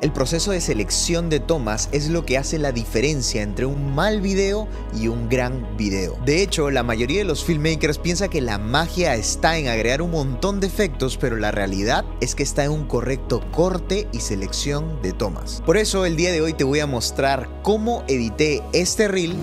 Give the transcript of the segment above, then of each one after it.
El proceso de selección de tomas es lo que hace la diferencia entre un mal video y un gran video. De hecho, la mayoría de los filmmakers piensa que la magia está en agregar un montón de efectos, pero la realidad es que está en un correcto corte y selección de tomas. Por eso el día de hoy te voy a mostrar cómo edité este reel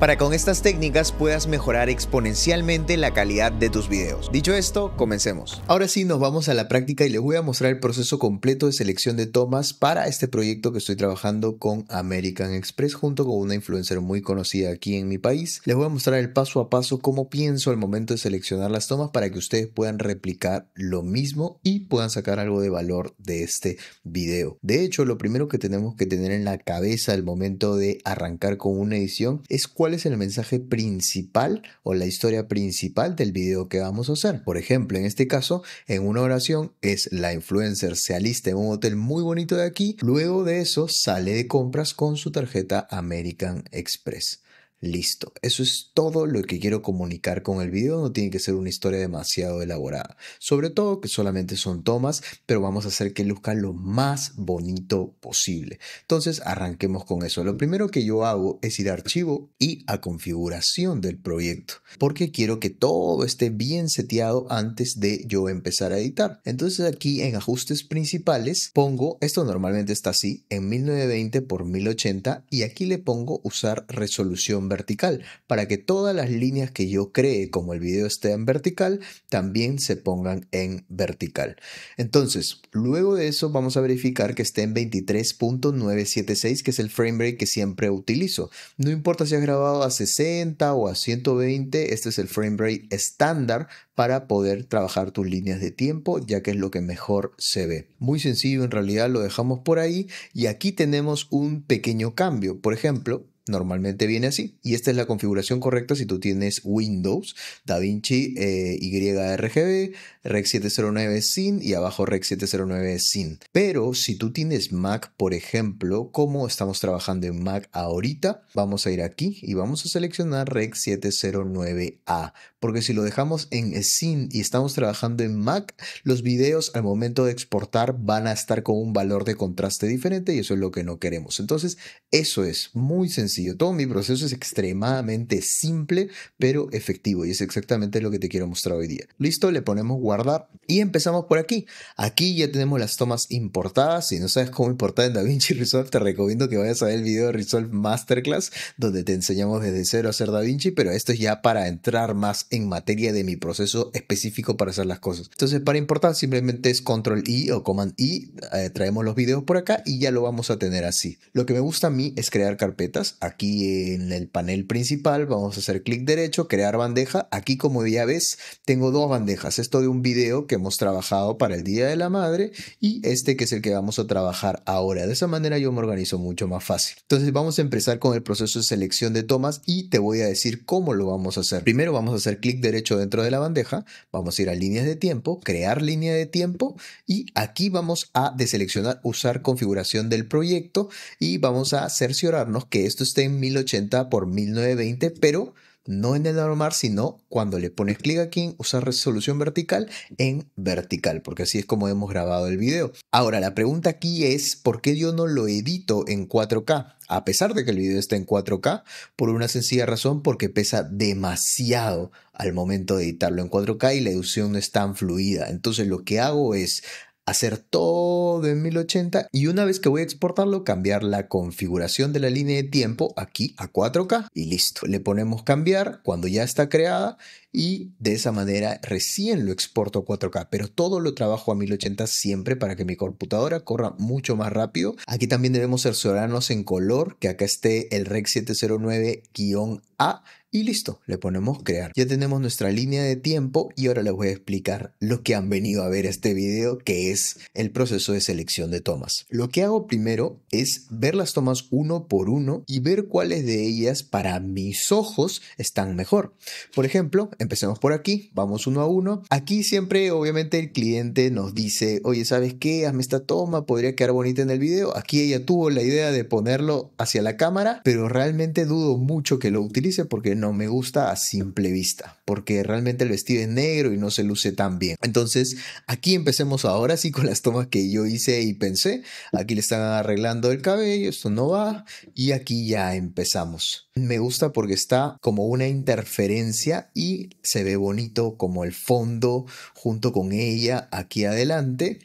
para con estas técnicas puedas mejorar exponencialmente la calidad de tus videos. Dicho esto, comencemos. Ahora sí, nos vamos a la práctica y les voy a mostrar el proceso completo de selección de tomas para este proyecto que estoy trabajando con American Express junto con una influencer muy conocida aquí en mi país. Les voy a mostrar el paso a paso cómo pienso al momento de seleccionar las tomas para que ustedes puedan replicar lo mismo y puedan sacar algo de valor de este video. De hecho, lo primero que tenemos que tener en la cabeza al momento de arrancar con una edición es cuál es el mensaje principal o la historia principal del video que vamos a hacer. Por ejemplo, en este caso, en una oración es la influencer se alista en un hotel muy bonito de aquí, luego de eso sale de compras con su tarjeta American Express. Listo, eso es todo lo que quiero comunicar con el video, no tiene que ser una historia demasiado elaborada. Sobre todo que solamente son tomas, pero vamos a hacer que luzca lo más bonito posible. Entonces, arranquemos con eso. Lo primero que yo hago es ir a archivo y a configuración del proyecto, porque quiero que todo esté bien seteado antes de yo empezar a editar. Entonces, aquí en ajustes principales pongo, esto normalmente está así, en 1920 por 1080 y aquí le pongo usar resolución vertical, para que todas las líneas que yo cree como el vídeo esté en vertical, también se pongan en vertical. Entonces, luego de eso vamos a verificar que esté en 23.976, que es el frame rate que siempre utilizo. No importa si has grabado a 60 o a 120, este es el frame rate estándar para poder trabajar tus líneas de tiempo, ya que es lo que mejor se ve. Muy sencillo, en realidad lo dejamos por ahí y aquí tenemos un pequeño cambio. Por ejemplo, normalmente viene así. Y esta es la configuración correcta si tú tienes Windows, DaVinci eh, YRGB, Rec 709 SIN y abajo Rec 709 SIN. Pero si tú tienes Mac, por ejemplo, como estamos trabajando en Mac ahorita, vamos a ir aquí y vamos a seleccionar Rec 709A. Porque si lo dejamos en SIN y estamos trabajando en Mac, los videos al momento de exportar van a estar con un valor de contraste diferente y eso es lo que no queremos. Entonces, eso es muy sencillo todo mi proceso es extremadamente simple, pero efectivo. Y es exactamente lo que te quiero mostrar hoy día. Listo, le ponemos guardar y empezamos por aquí. Aquí ya tenemos las tomas importadas. Si no sabes cómo importar en DaVinci Resolve, te recomiendo que vayas a ver el video de Resolve Masterclass, donde te enseñamos desde cero a hacer DaVinci, pero esto es ya para entrar más en materia de mi proceso específico para hacer las cosas. Entonces, para importar, simplemente es control I o command I, eh, traemos los videos por acá y ya lo vamos a tener así. Lo que me gusta a mí es crear carpetas aquí en el panel principal vamos a hacer clic derecho, crear bandeja. Aquí como ya ves tengo dos bandejas, esto de un video que hemos trabajado para el Día de la Madre y este que es el que vamos a trabajar ahora. De esa manera yo me organizo mucho más fácil. Entonces vamos a empezar con el proceso de selección de tomas y te voy a decir cómo lo vamos a hacer. Primero vamos a hacer clic derecho dentro de la bandeja, vamos a ir a líneas de tiempo, crear línea de tiempo y aquí vamos a deseleccionar usar configuración del proyecto y vamos a cerciorarnos que esto en 1080 por 1920, pero no en el normal, sino cuando le pones clic aquí, usar resolución vertical en vertical, porque así es como hemos grabado el video. Ahora, la pregunta aquí es, ¿por qué yo no lo edito en 4K? A pesar de que el video está en 4K, por una sencilla razón, porque pesa demasiado al momento de editarlo en 4K y la edición no es tan fluida. Entonces lo que hago es hacer todo en 1080 y una vez que voy a exportarlo cambiar la configuración de la línea de tiempo aquí a 4K y listo. Le ponemos cambiar cuando ya está creada y de esa manera recién lo exporto a 4K, pero todo lo trabajo a 1080 siempre para que mi computadora corra mucho más rápido. Aquí también debemos cerciorarnos en color que acá esté el REC 709-A y listo, le ponemos crear. Ya tenemos nuestra línea de tiempo y ahora les voy a explicar lo que han venido a ver este video, que es el proceso de selección de tomas. Lo que hago primero es ver las tomas uno por uno y ver cuáles de ellas para mis ojos están mejor. Por ejemplo, empecemos por aquí, vamos uno a uno. Aquí siempre, obviamente, el cliente nos dice, oye, ¿sabes qué? Hazme esta toma, podría quedar bonita en el video. Aquí ella tuvo la idea de ponerlo hacia la cámara, pero realmente dudo mucho que lo utilice porque no me gusta a simple vista, porque realmente el vestido es negro y no se luce tan bien. Entonces, aquí empecemos ahora sí con las tomas que yo hice y pensé. Aquí le están arreglando el cabello, esto no va, y aquí ya empezamos. Me gusta porque está como una interferencia y se ve bonito como el fondo junto con ella aquí adelante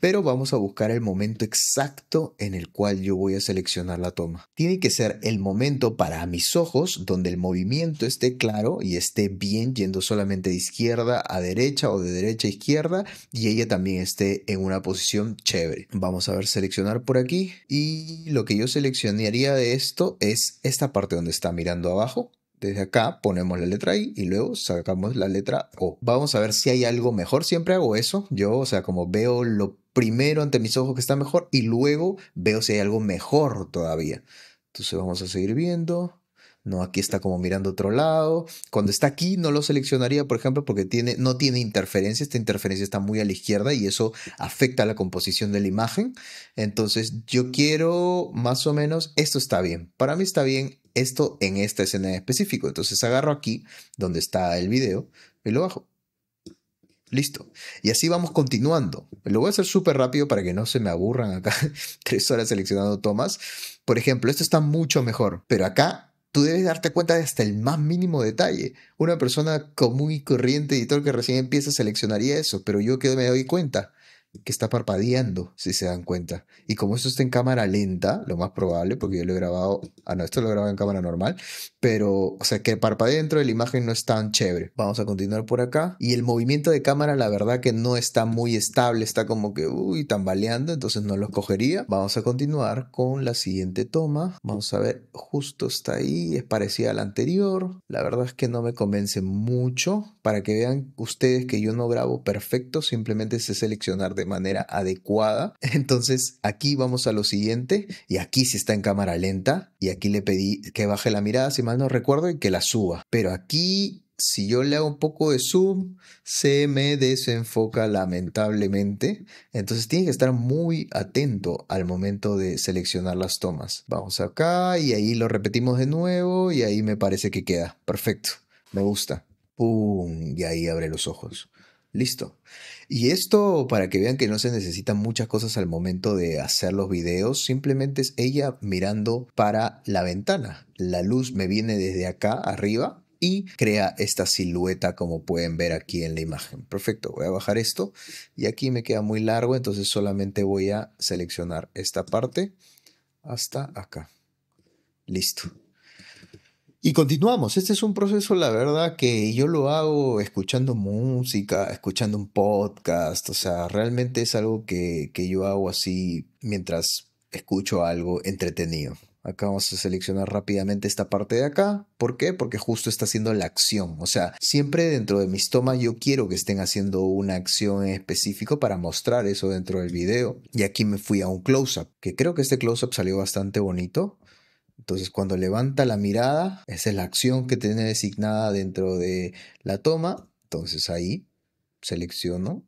pero vamos a buscar el momento exacto en el cual yo voy a seleccionar la toma. Tiene que ser el momento para mis ojos donde el movimiento esté claro y esté bien yendo solamente de izquierda a derecha o de derecha a izquierda y ella también esté en una posición chévere. Vamos a ver seleccionar por aquí y lo que yo seleccionaría de esto es esta parte donde está mirando abajo desde acá ponemos la letra I y luego sacamos la letra O. Vamos a ver si hay algo mejor. Siempre hago eso. Yo, o sea, como veo lo primero ante mis ojos que está mejor y luego veo si hay algo mejor todavía. Entonces vamos a seguir viendo. No, aquí está como mirando otro lado. Cuando está aquí no lo seleccionaría, por ejemplo, porque tiene, no tiene interferencia. Esta interferencia está muy a la izquierda y eso afecta a la composición de la imagen. Entonces yo quiero más o menos, esto está bien. Para mí está bien esto en esta escena en específico. Entonces agarro aquí, donde está el video, y lo bajo. Listo. Y así vamos continuando. Lo voy a hacer súper rápido para que no se me aburran acá tres horas seleccionando tomas. Por ejemplo, esto está mucho mejor, pero acá tú debes darte cuenta de hasta el más mínimo detalle. Una persona común y corriente, editor que recién empieza, seleccionaría eso, pero yo que me doy cuenta que está parpadeando, si se dan cuenta. Y como esto está en cámara lenta, lo más probable, porque yo lo he grabado, ah, no, esto lo he grabado en cámara normal, pero, o sea, que para dentro de la imagen no es tan chévere. Vamos a continuar por acá. Y el movimiento de cámara, la verdad que no está muy estable, está como que, uy, tambaleando, entonces no lo escogería Vamos a continuar con la siguiente toma. Vamos a ver, justo está ahí, es parecida a la anterior. La verdad es que no me convence mucho. Para que vean ustedes que yo no grabo perfecto, simplemente sé seleccionar de manera adecuada. Entonces, aquí vamos a lo siguiente. Y aquí sí está en cámara lenta. Y aquí le pedí que baje la mirada mal no recuerdo, y que la suba. Pero aquí, si yo le hago un poco de zoom, se me desenfoca lamentablemente. Entonces tiene que estar muy atento al momento de seleccionar las tomas. Vamos acá y ahí lo repetimos de nuevo y ahí me parece que queda. Perfecto, me gusta. ¡Pum! Y ahí abre los ojos. Listo. Y esto para que vean que no se necesitan muchas cosas al momento de hacer los videos, simplemente es ella mirando para la ventana. La luz me viene desde acá arriba y crea esta silueta como pueden ver aquí en la imagen. Perfecto, voy a bajar esto y aquí me queda muy largo, entonces solamente voy a seleccionar esta parte hasta acá. Listo. Y continuamos. Este es un proceso, la verdad, que yo lo hago escuchando música, escuchando un podcast. O sea, realmente es algo que, yo hago así mientras escucho algo entretenido. Acá vamos a seleccionar rápidamente esta parte de acá. ¿Por qué? Porque justo está haciendo la acción. O sea, siempre dentro de mis tomas yo quiero que estén haciendo una acción específica específico para mostrar eso dentro del video. Y aquí me fui a un close-up, que creo que este close-up salió bastante bonito. Entonces, cuando levanta la mirada, esa es la acción que tiene designada dentro de la toma. Entonces ahí selecciono.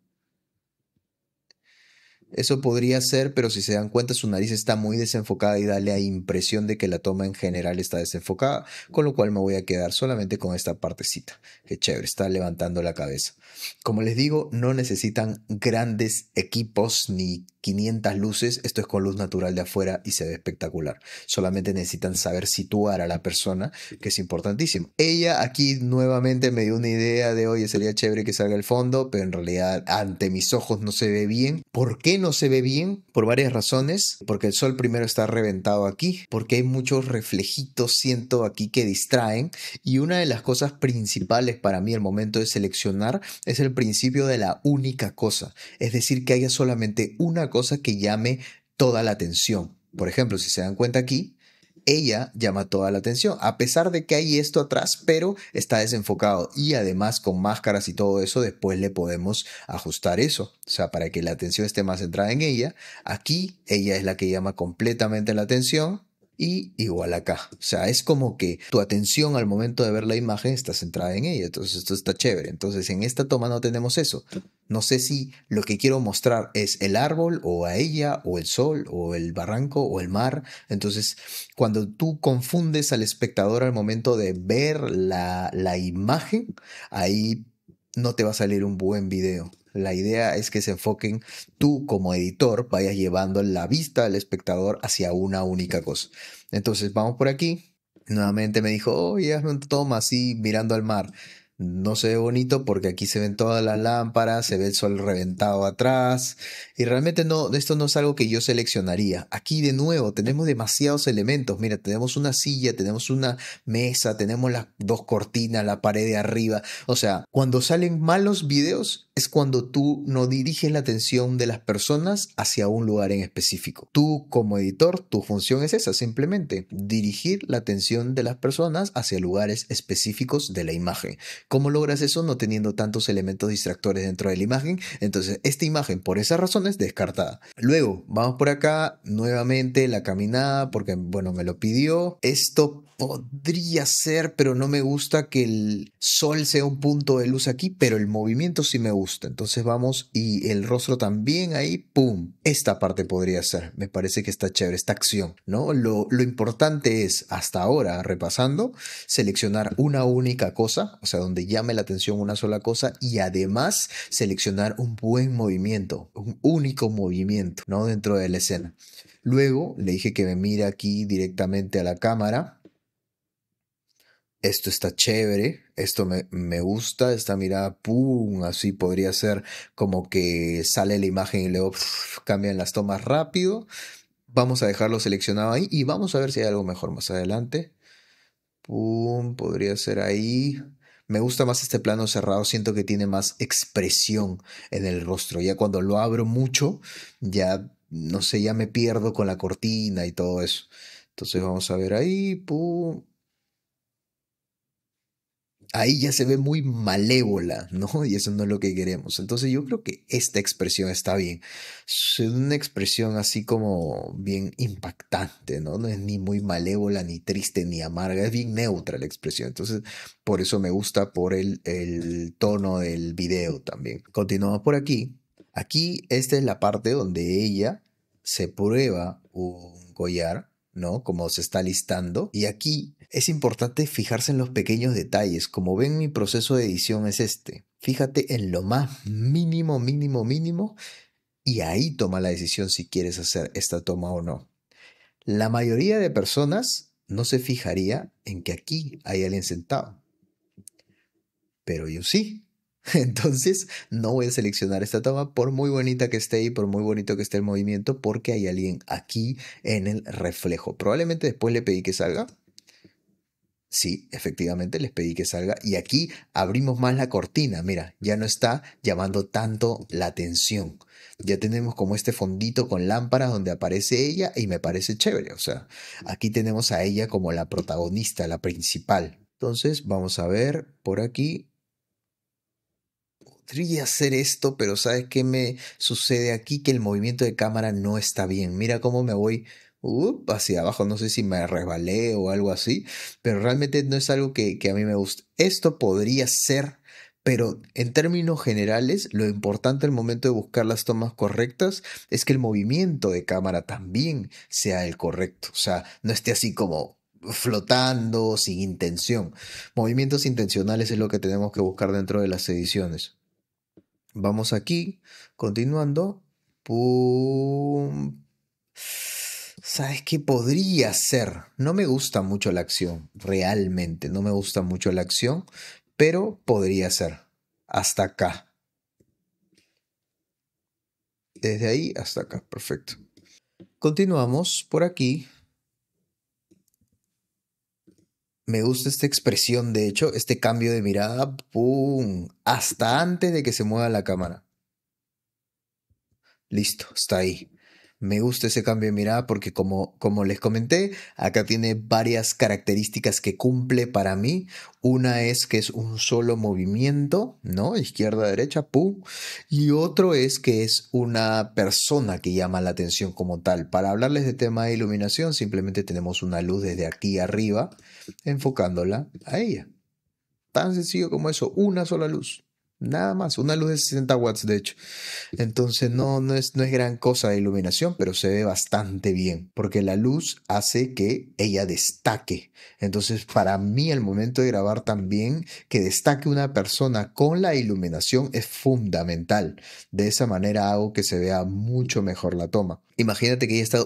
Eso podría ser, pero si se dan cuenta, su nariz está muy desenfocada y da la impresión de que la toma en general está desenfocada, con lo cual me voy a quedar solamente con esta partecita. Qué chévere, está levantando la cabeza. Como les digo, no necesitan grandes equipos ni 500 luces, esto es con luz natural de afuera y se ve espectacular. Solamente necesitan saber situar a la persona, que es importantísimo. Ella aquí nuevamente me dio una idea de, hoy, sería chévere que salga el fondo, pero en realidad ante mis ojos no se ve bien. ¿Por qué no se ve bien? Por varias razones. Porque el sol primero está reventado aquí, porque hay muchos reflejitos, siento aquí, que distraen. Y una de las cosas principales para mí el momento de seleccionar es el principio de la única cosa. Es decir, que haya solamente una cosa que llame toda la atención. Por ejemplo, si se dan cuenta aquí, ella llama toda la atención, a pesar de que hay esto atrás, pero está desenfocado. Y además con máscaras y todo eso, después le podemos ajustar eso. O sea, para que la atención esté más centrada en ella. Aquí ella es la que llama completamente la atención y igual acá. O sea, es como que tu atención al momento de ver la imagen está centrada en ella. Entonces, esto está chévere. Entonces, en esta toma no tenemos eso. No sé si lo que quiero mostrar es el árbol o a ella o el sol o el barranco o el mar. Entonces, cuando tú confundes al espectador al momento de ver la, la imagen, ahí no te va a salir un buen video. La idea es que se enfoquen, tú como editor, vayas llevando la vista del espectador hacia una única cosa. Entonces, vamos por aquí. Nuevamente me dijo, oye, oh, hazme un toma así mirando al mar. No se ve bonito porque aquí se ven todas las lámparas, se ve el sol reventado atrás. Y realmente no, esto no es algo que yo seleccionaría. Aquí de nuevo tenemos demasiados elementos. Mira, tenemos una silla, tenemos una mesa, tenemos las dos cortinas, la pared de arriba. O sea, cuando salen malos videos, es cuando tú no diriges la atención de las personas hacia un lugar en específico. Tú como editor, tu función es esa, simplemente dirigir la atención de las personas hacia lugares específicos de la imagen. ¿Cómo logras eso no teniendo tantos elementos distractores dentro de la imagen? Entonces, esta imagen por esas razones descartada. Luego, vamos por acá nuevamente la caminada porque bueno, me lo pidió. Esto podría ser, pero no me gusta que el sol sea un punto de luz aquí, pero el movimiento sí me gusta. Entonces vamos y el rostro también ahí, ¡pum! Esta parte podría ser. Me parece que está chévere esta acción, ¿no? Lo, importante es, hasta ahora, repasando, seleccionar una única cosa, o sea, donde llame la atención una sola cosa y además seleccionar un buen movimiento, un único movimiento, ¿no? Dentro de la escena. Luego le dije que me mire aquí directamente a la cámara. Esto está chévere, esto me, gusta, esta mirada, ¡pum! Así podría ser como que sale la imagen y luego cambian las tomas rápido. Vamos a dejarlo seleccionado ahí y vamos a ver si hay algo mejor más adelante. ¡Pum! Podría ser ahí. Me gusta más este plano cerrado, siento que tiene más expresión en el rostro. Ya cuando lo abro mucho, ya no sé, ya me pierdo con la cortina y todo eso. Entonces vamos a ver ahí, pum, ahí ya se ve muy malévola, ¿no? Y eso no es lo que queremos. Entonces yo creo que esta expresión está bien. Es una expresión así como bien impactante, ¿no? No es ni muy malévola, ni triste, ni amarga, es bien neutra la expresión. Entonces por eso me gusta por el, tono del video también. Continuamos por aquí. Aquí esta es la parte donde ella se prueba un collar ¿no? Como se está listando. Y aquí es importante fijarse en los pequeños detalles. Como ven, mi proceso de edición es este. Fíjate en lo más mínimo, mínimo, mínimo. Y ahí toma la decisión si quieres hacer esta toma o no. La mayoría de personas no se fijaría en que aquí hay alguien sentado. Pero yo sí. Entonces no voy a seleccionar esta toma por muy bonita que esté y por muy bonito que esté el movimiento porque hay alguien aquí en el reflejo. Probablemente después le pedí que salga. Sí, efectivamente les pedí que salga y aquí abrimos más la cortina. Mira, ya no está llamando tanto la atención. Ya tenemos como este fondito con lámparas donde aparece ella y me parece chévere. O sea, aquí tenemos a ella como la protagonista, la principal. Entonces, vamos a ver por aquí podría hacer esto, pero ¿sabes qué me sucede aquí? Que el movimiento de cámara no está bien. Mira cómo me voy uh, hacia abajo, no sé si me resbalé o algo así, pero realmente no es algo que, que a mí me guste. Esto podría ser pero en términos generales, lo importante al momento de buscar las tomas correctas es que el movimiento de cámara también sea el correcto. O sea, no esté así como flotando, sin intención. Movimientos intencionales es lo que tenemos que buscar dentro de las ediciones. Vamos aquí, continuando. ¿Sabes qué podría ser? No me gusta mucho la acción, realmente, no me gusta mucho la acción, pero podría ser. Hasta acá. Desde ahí hasta acá, perfecto. Continuamos por aquí. Me gusta esta expresión, de hecho, este cambio de mirada, ¡pum! Hasta antes de que se mueva la cámara. Listo, está ahí. Me gusta ese cambio de mirada porque como, como les comenté, acá tiene varias características que cumple para mí. Una es que es un solo movimiento, ¿no? Izquierda, derecha, pum. Y otro es que es una persona que llama la atención como tal. Para hablarles de tema de iluminación, simplemente tenemos una luz desde aquí arriba enfocándola a ella. Tan sencillo como eso, una sola luz. Nada más, una luz de 60 watts de hecho. Entonces no, no, es, no es gran cosa de iluminación, pero se ve bastante bien, porque la luz hace que ella destaque. Entonces para mí el momento de grabar también, que destaque una persona con la iluminación es fundamental. De esa manera hago que se vea mucho mejor la toma. Imagínate que ella está,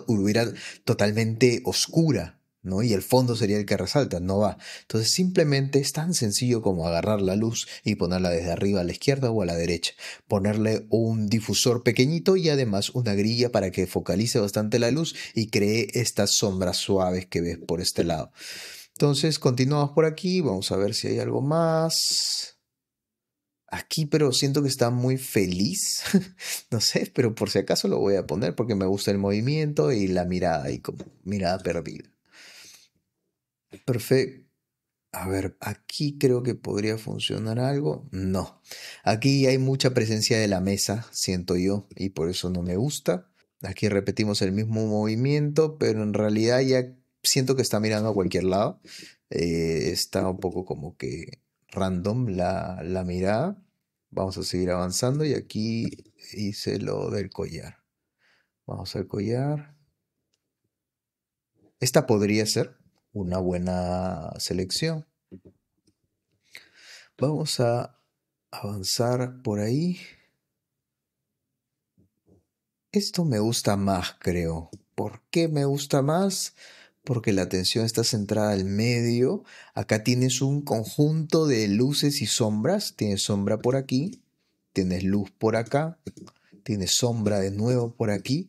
totalmente oscura, y el fondo sería el que resalta, no va. Entonces simplemente es tan sencillo como agarrar la luz y ponerla desde arriba a la izquierda o a la derecha. Ponerle un difusor pequeñito y además una grilla para que focalice bastante la luz y cree estas sombras suaves que ves por este lado. Entonces continuamos por aquí, vamos a ver si hay algo más aquí, pero siento que está muy feliz. no sé, pero por si acaso lo voy a poner porque me gusta el movimiento y la mirada y como mirada perdida perfecto. A ver, aquí creo que podría funcionar algo. No. Aquí hay mucha presencia de la mesa, siento yo, y por eso no me gusta. Aquí repetimos el mismo movimiento, pero en realidad ya siento que está mirando a cualquier lado. Eh, está un poco como que random la, la mirada. Vamos a seguir avanzando y aquí hice lo del collar. Vamos al collar. Esta podría ser, una buena selección. Vamos a avanzar por ahí. Esto me gusta más, creo. ¿Por qué me gusta más? Porque la atención está centrada al medio. Acá tienes un conjunto de luces y sombras. Tienes sombra por aquí, tienes luz por acá, tienes sombra de nuevo por aquí.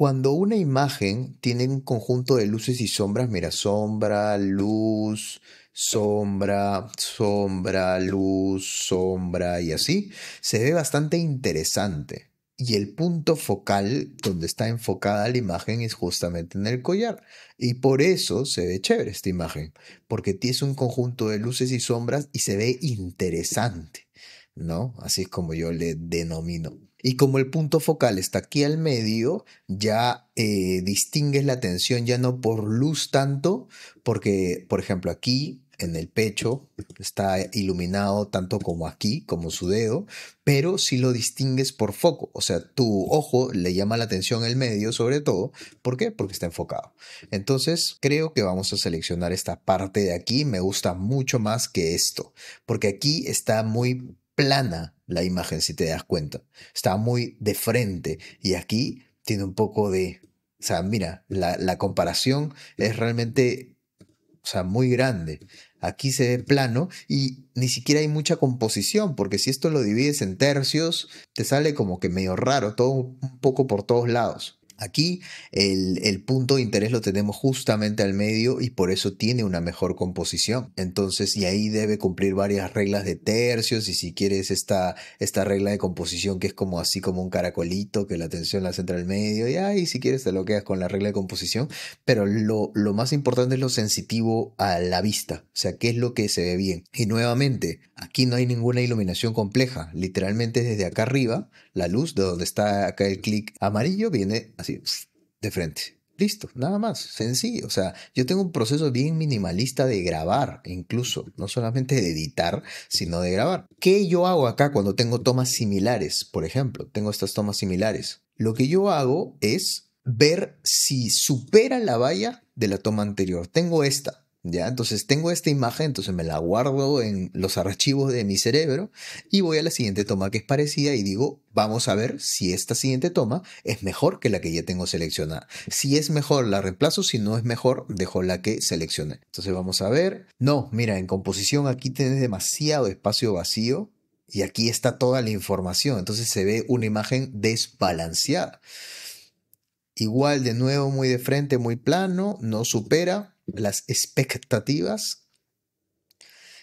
Cuando una imagen tiene un conjunto de luces y sombras, mira, sombra, luz, sombra, sombra, luz, sombra y así, se ve bastante interesante. Y el punto focal donde está enfocada la imagen es justamente en el collar. Y por eso se ve chévere esta imagen, porque tiene un conjunto de luces y sombras y se ve interesante, ¿no? Así es como yo le denomino. Y como el punto focal está aquí al medio, ya eh, distingues la atención ya no por luz tanto, porque, por ejemplo, aquí en el pecho está iluminado tanto como aquí, como su dedo, pero si lo distingues por foco, o sea, tu ojo le llama la atención el medio sobre todo, ¿por qué? Porque está enfocado. Entonces, creo que vamos a seleccionar esta parte de aquí, me gusta mucho más que esto, porque aquí está muy plana la imagen, si te das cuenta. Está muy de frente y aquí tiene un poco de... O sea, mira, la, comparación es realmente o sea, muy grande. Aquí se ve plano y ni siquiera hay mucha composición, porque si esto lo divides en tercios, te sale como que medio raro, todo un poco por todos lados. Aquí el, punto de interés lo tenemos justamente al medio y por eso tiene una mejor composición. Entonces, y ahí debe cumplir varias reglas de tercios y si quieres esta, esta regla de composición que es como así como un caracolito que la atención la centra al medio y ahí si quieres te lo quedas con la regla de composición. Pero lo, lo más importante es lo sensitivo a la vista, o sea, qué es lo que se ve bien. Y nuevamente, Aquí no hay ninguna iluminación compleja, literalmente desde acá arriba, la luz de donde está acá el clic amarillo viene así de frente. Listo, nada más, sencillo. O sea, yo tengo un proceso bien minimalista de grabar, incluso, no solamente de editar, sino de grabar. ¿Qué yo hago acá cuando tengo tomas similares? Por ejemplo, tengo estas tomas similares. Lo que yo hago es ver si supera la valla de la toma anterior. Tengo esta, ¿Ya? Entonces tengo esta imagen, entonces me la guardo en los archivos de mi cerebro y voy a la siguiente toma que es parecida y digo, vamos a ver si esta siguiente toma es mejor que la que ya tengo seleccionada. Si es mejor, la reemplazo, si no es mejor, dejo la que seleccioné. Entonces vamos a ver. No, mira, en composición aquí tienes demasiado espacio vacío y aquí está toda la información, entonces se ve una imagen desbalanceada. Igual de nuevo, muy de frente, muy plano, no supera, las expectativas.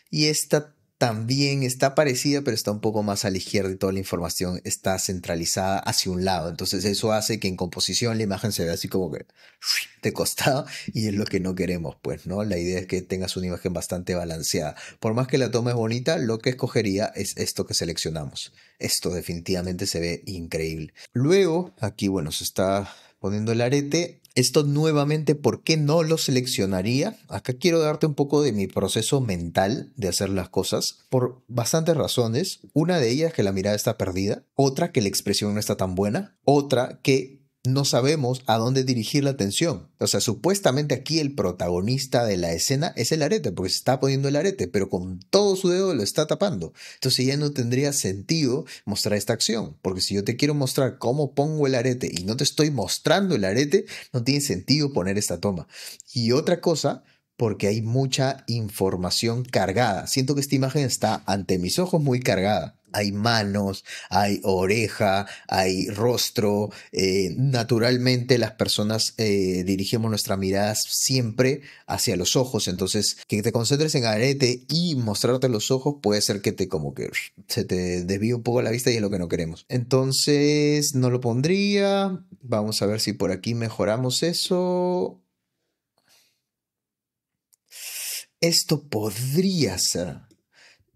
Y esta también está parecida, pero está un poco más a la izquierda y toda la información está centralizada hacia un lado. Entonces eso hace que en composición la imagen se vea así como que de costado y es lo que no queremos, pues, ¿no? La idea es que tengas una imagen bastante balanceada. Por más que la toma es bonita, lo que escogería es esto que seleccionamos. Esto definitivamente se ve increíble. Luego, aquí, bueno, se está poniendo el arete esto nuevamente, ¿por qué no lo seleccionaría? Acá quiero darte un poco de mi proceso mental de hacer las cosas por bastantes razones. Una de ellas que la mirada está perdida, otra que la expresión no está tan buena, otra que no sabemos a dónde dirigir la atención. O sea, supuestamente aquí el protagonista de la escena es el arete, porque se está poniendo el arete, pero con todo su dedo lo está tapando. Entonces ya no tendría sentido mostrar esta acción, porque si yo te quiero mostrar cómo pongo el arete y no te estoy mostrando el arete, no tiene sentido poner esta toma. Y otra cosa, porque hay mucha información cargada. Siento que esta imagen está ante mis ojos muy cargada hay manos, hay oreja, hay rostro. Eh, naturalmente las personas eh, dirigimos nuestra mirada siempre hacia los ojos, entonces que te concentres en arete y mostrarte los ojos puede ser que te como que se te desvíe un poco la vista y es lo que no queremos. Entonces no lo pondría, vamos a ver si por aquí mejoramos eso. Esto podría ser.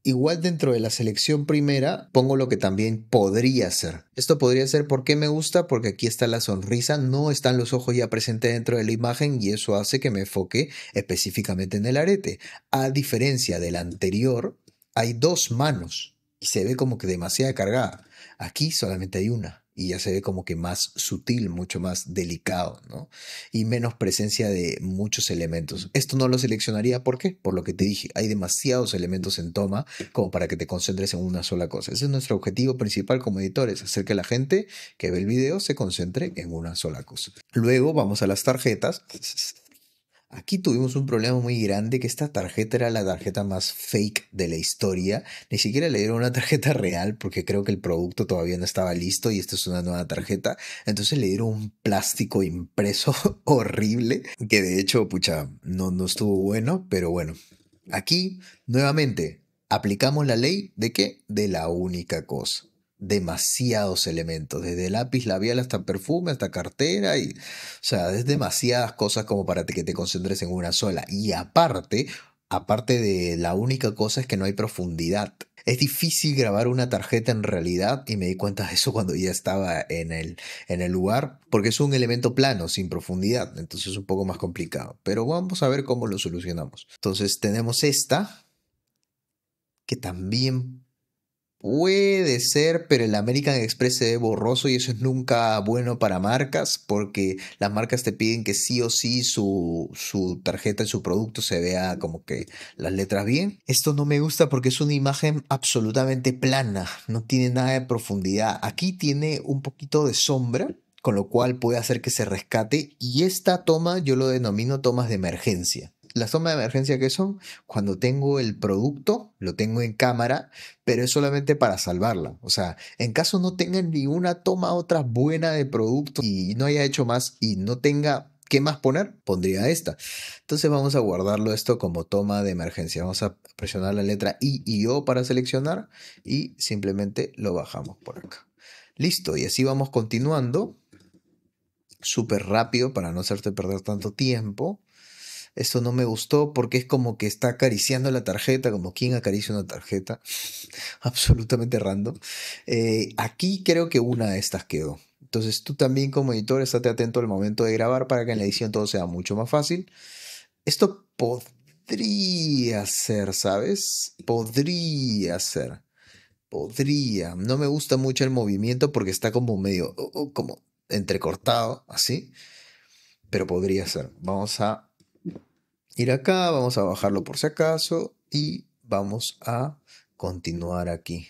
Igual dentro de la selección primera pongo lo que también podría ser. Esto podría ser porque me gusta, porque aquí está la sonrisa, no están los ojos ya presentes dentro de la imagen y eso hace que me enfoque específicamente en el arete. A diferencia del anterior, hay dos manos y se ve como que demasiada cargada. Aquí solamente hay una y ya se ve como que más sutil, mucho más delicado, ¿no? Y menos presencia de muchos elementos. Esto no lo seleccionaría, ¿por qué? Por lo que te dije, hay demasiados elementos en toma como para que te concentres en una sola cosa. Ese es nuestro objetivo principal como editores, hacer que la gente que ve el video se concentre en una sola cosa. Luego vamos a las tarjetas Aquí tuvimos un problema muy grande que esta tarjeta era la tarjeta más fake de la historia. Ni siquiera le dieron una tarjeta real porque creo que el producto todavía no estaba listo y esto es una nueva tarjeta. Entonces le dieron un plástico impreso horrible que de hecho, pucha, no, no estuvo bueno, pero bueno. Aquí, nuevamente, aplicamos la ley de que De la única cosa demasiados elementos, desde lápiz labial hasta perfume, hasta cartera, y, o sea, es demasiadas cosas como para que te concentres en una sola. Y aparte, aparte de la única cosa es que no hay profundidad. Es difícil grabar una tarjeta en realidad y me di cuenta de eso cuando ya estaba en el, en el lugar, porque es un elemento plano, sin profundidad, entonces es un poco más complicado. Pero vamos a ver cómo lo solucionamos. Entonces tenemos esta, que también Puede ser, pero el American Express se ve borroso y eso es nunca bueno para marcas porque las marcas te piden que sí o sí su, su tarjeta y su producto se vea como que las letras bien. Esto no me gusta porque es una imagen absolutamente plana, no tiene nada de profundidad. Aquí tiene un poquito de sombra, con lo cual puede hacer que se rescate y esta toma yo lo denomino tomas de emergencia. Las tomas de emergencia que son cuando tengo el producto, lo tengo en cámara, pero es solamente para salvarla. O sea, en caso no tenga ni una toma otra buena de producto y no haya hecho más y no tenga ¿Qué más poner? Pondría esta. Entonces vamos a guardarlo esto como toma de emergencia. Vamos a presionar la letra I y O para seleccionar y simplemente lo bajamos por acá. Listo, y así vamos continuando. Súper rápido para no hacerte perder tanto tiempo esto no me gustó porque es como que está acariciando la tarjeta, como quien acaricia una tarjeta, absolutamente random. Eh, aquí creo que una de estas quedó. Entonces tú también como editor estate atento al momento de grabar para que en la edición todo sea mucho más fácil. Esto podría ser, ¿sabes? Podría ser. Podría. No me gusta mucho el movimiento porque está como medio, como entrecortado, así. Pero podría ser. Vamos a ir acá, vamos a bajarlo por si acaso y vamos a continuar aquí.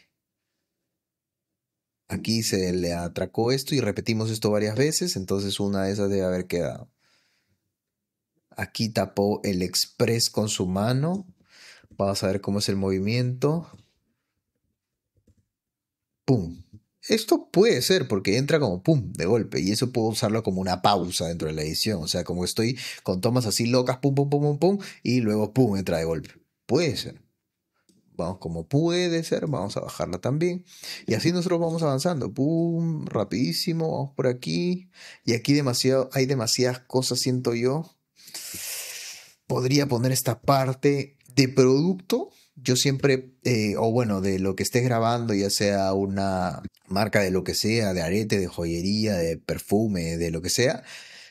Aquí se le atracó esto y repetimos esto varias veces, entonces una de esas debe haber quedado. Aquí tapó el express con su mano. Vamos a ver cómo es el movimiento. ¡Pum! esto puede ser porque entra como pum de golpe y eso puedo usarlo como una pausa dentro de la edición. O sea, como estoy con tomas así locas, pum, pum, pum, pum, pum, y luego pum entra de golpe. Puede ser. Vamos, como puede ser, vamos a bajarla también. Y así nosotros vamos avanzando. Pum, rapidísimo, vamos por aquí. Y aquí demasiado, hay demasiadas cosas, siento yo. Podría poner esta parte de producto yo siempre, eh, o bueno, de lo que estés grabando, ya sea una marca de lo que sea, de arete, de joyería, de perfume, de lo que sea,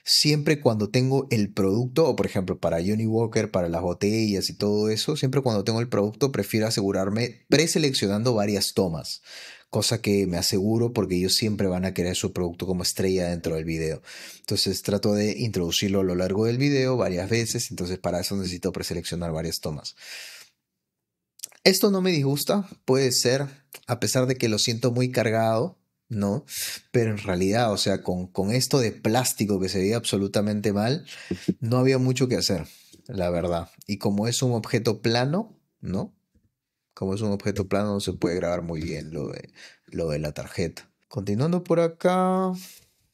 siempre cuando tengo el producto, o por ejemplo para Johnny Walker, para las botellas y todo eso, siempre cuando tengo el producto prefiero asegurarme preseleccionando varias tomas, cosa que me aseguro porque ellos siempre van a querer su producto como estrella dentro del video. Entonces trato de introducirlo a lo largo del video varias veces, entonces para eso necesito preseleccionar varias tomas. Esto no me disgusta, puede ser, a pesar de que lo siento muy cargado, ¿no? Pero en realidad, o sea, con, con esto de plástico que se veía absolutamente mal, no había mucho que hacer, la verdad. Y como es un objeto plano, ¿no? Como es un objeto plano, no se puede grabar muy bien lo lo de la tarjeta. Continuando por acá,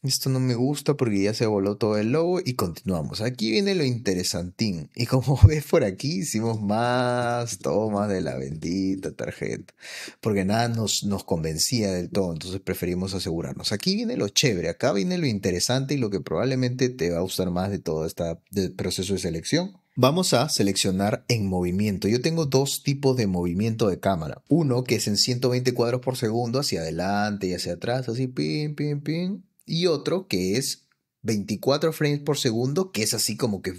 esto no me gusta porque ya se voló todo el logo y continuamos. Aquí viene lo interesantín. Y como ves por aquí, hicimos más tomas de la bendita tarjeta. Porque nada nos, nos convencía del todo, entonces preferimos asegurarnos. Aquí viene lo chévere, acá viene lo interesante y lo que probablemente te va a gustar más de todo este proceso de selección. Vamos a seleccionar en movimiento. Yo tengo dos tipos de movimiento de cámara. Uno que es en 120 cuadros por segundo hacia adelante y hacia atrás, así pim, pin, pin y otro que es 24 frames por segundo, que es así como que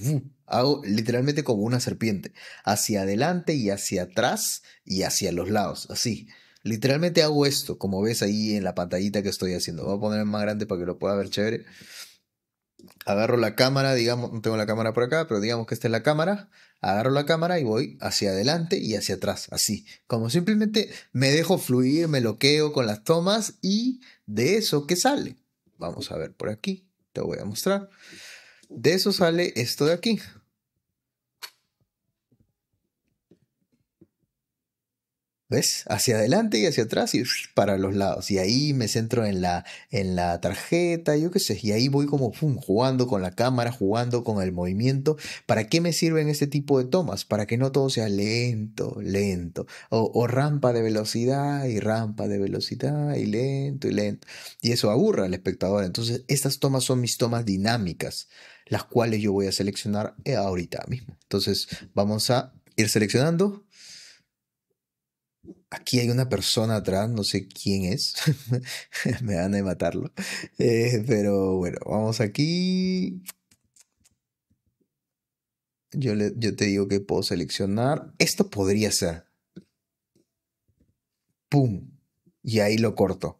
hago literalmente como una serpiente, hacia adelante y hacia atrás y hacia los lados, así. Literalmente hago esto, como ves ahí en la pantallita que estoy haciendo. Voy a poner más grande para que lo pueda ver chévere. Agarro la cámara, digamos, no tengo la cámara por acá, pero digamos que esta es la cámara. Agarro la cámara y voy hacia adelante y hacia atrás, así. Como simplemente me dejo fluir, me loqueo con las tomas y de eso que sale. Vamos a ver por aquí. Te voy a mostrar. De eso sale esto de aquí. ¿Ves? Hacia adelante y hacia atrás y para los lados. Y ahí me centro en la, en la tarjeta, yo qué sé. Y ahí voy como jugando con la cámara, jugando con el movimiento. ¿Para qué me sirven este tipo de tomas? Para que no todo sea lento, lento. O, o rampa de velocidad y rampa de velocidad y lento y lento. Y eso aburra al espectador. Entonces, estas tomas son mis tomas dinámicas, las cuales yo voy a seleccionar eh, ahorita mismo. Entonces, vamos a ir seleccionando aquí hay una persona atrás, no sé quién es, me van a matarlo. Eh, pero bueno, vamos aquí. Yo, le, yo te digo que puedo seleccionar. Esto podría ser. ¡Pum! Y ahí lo corto.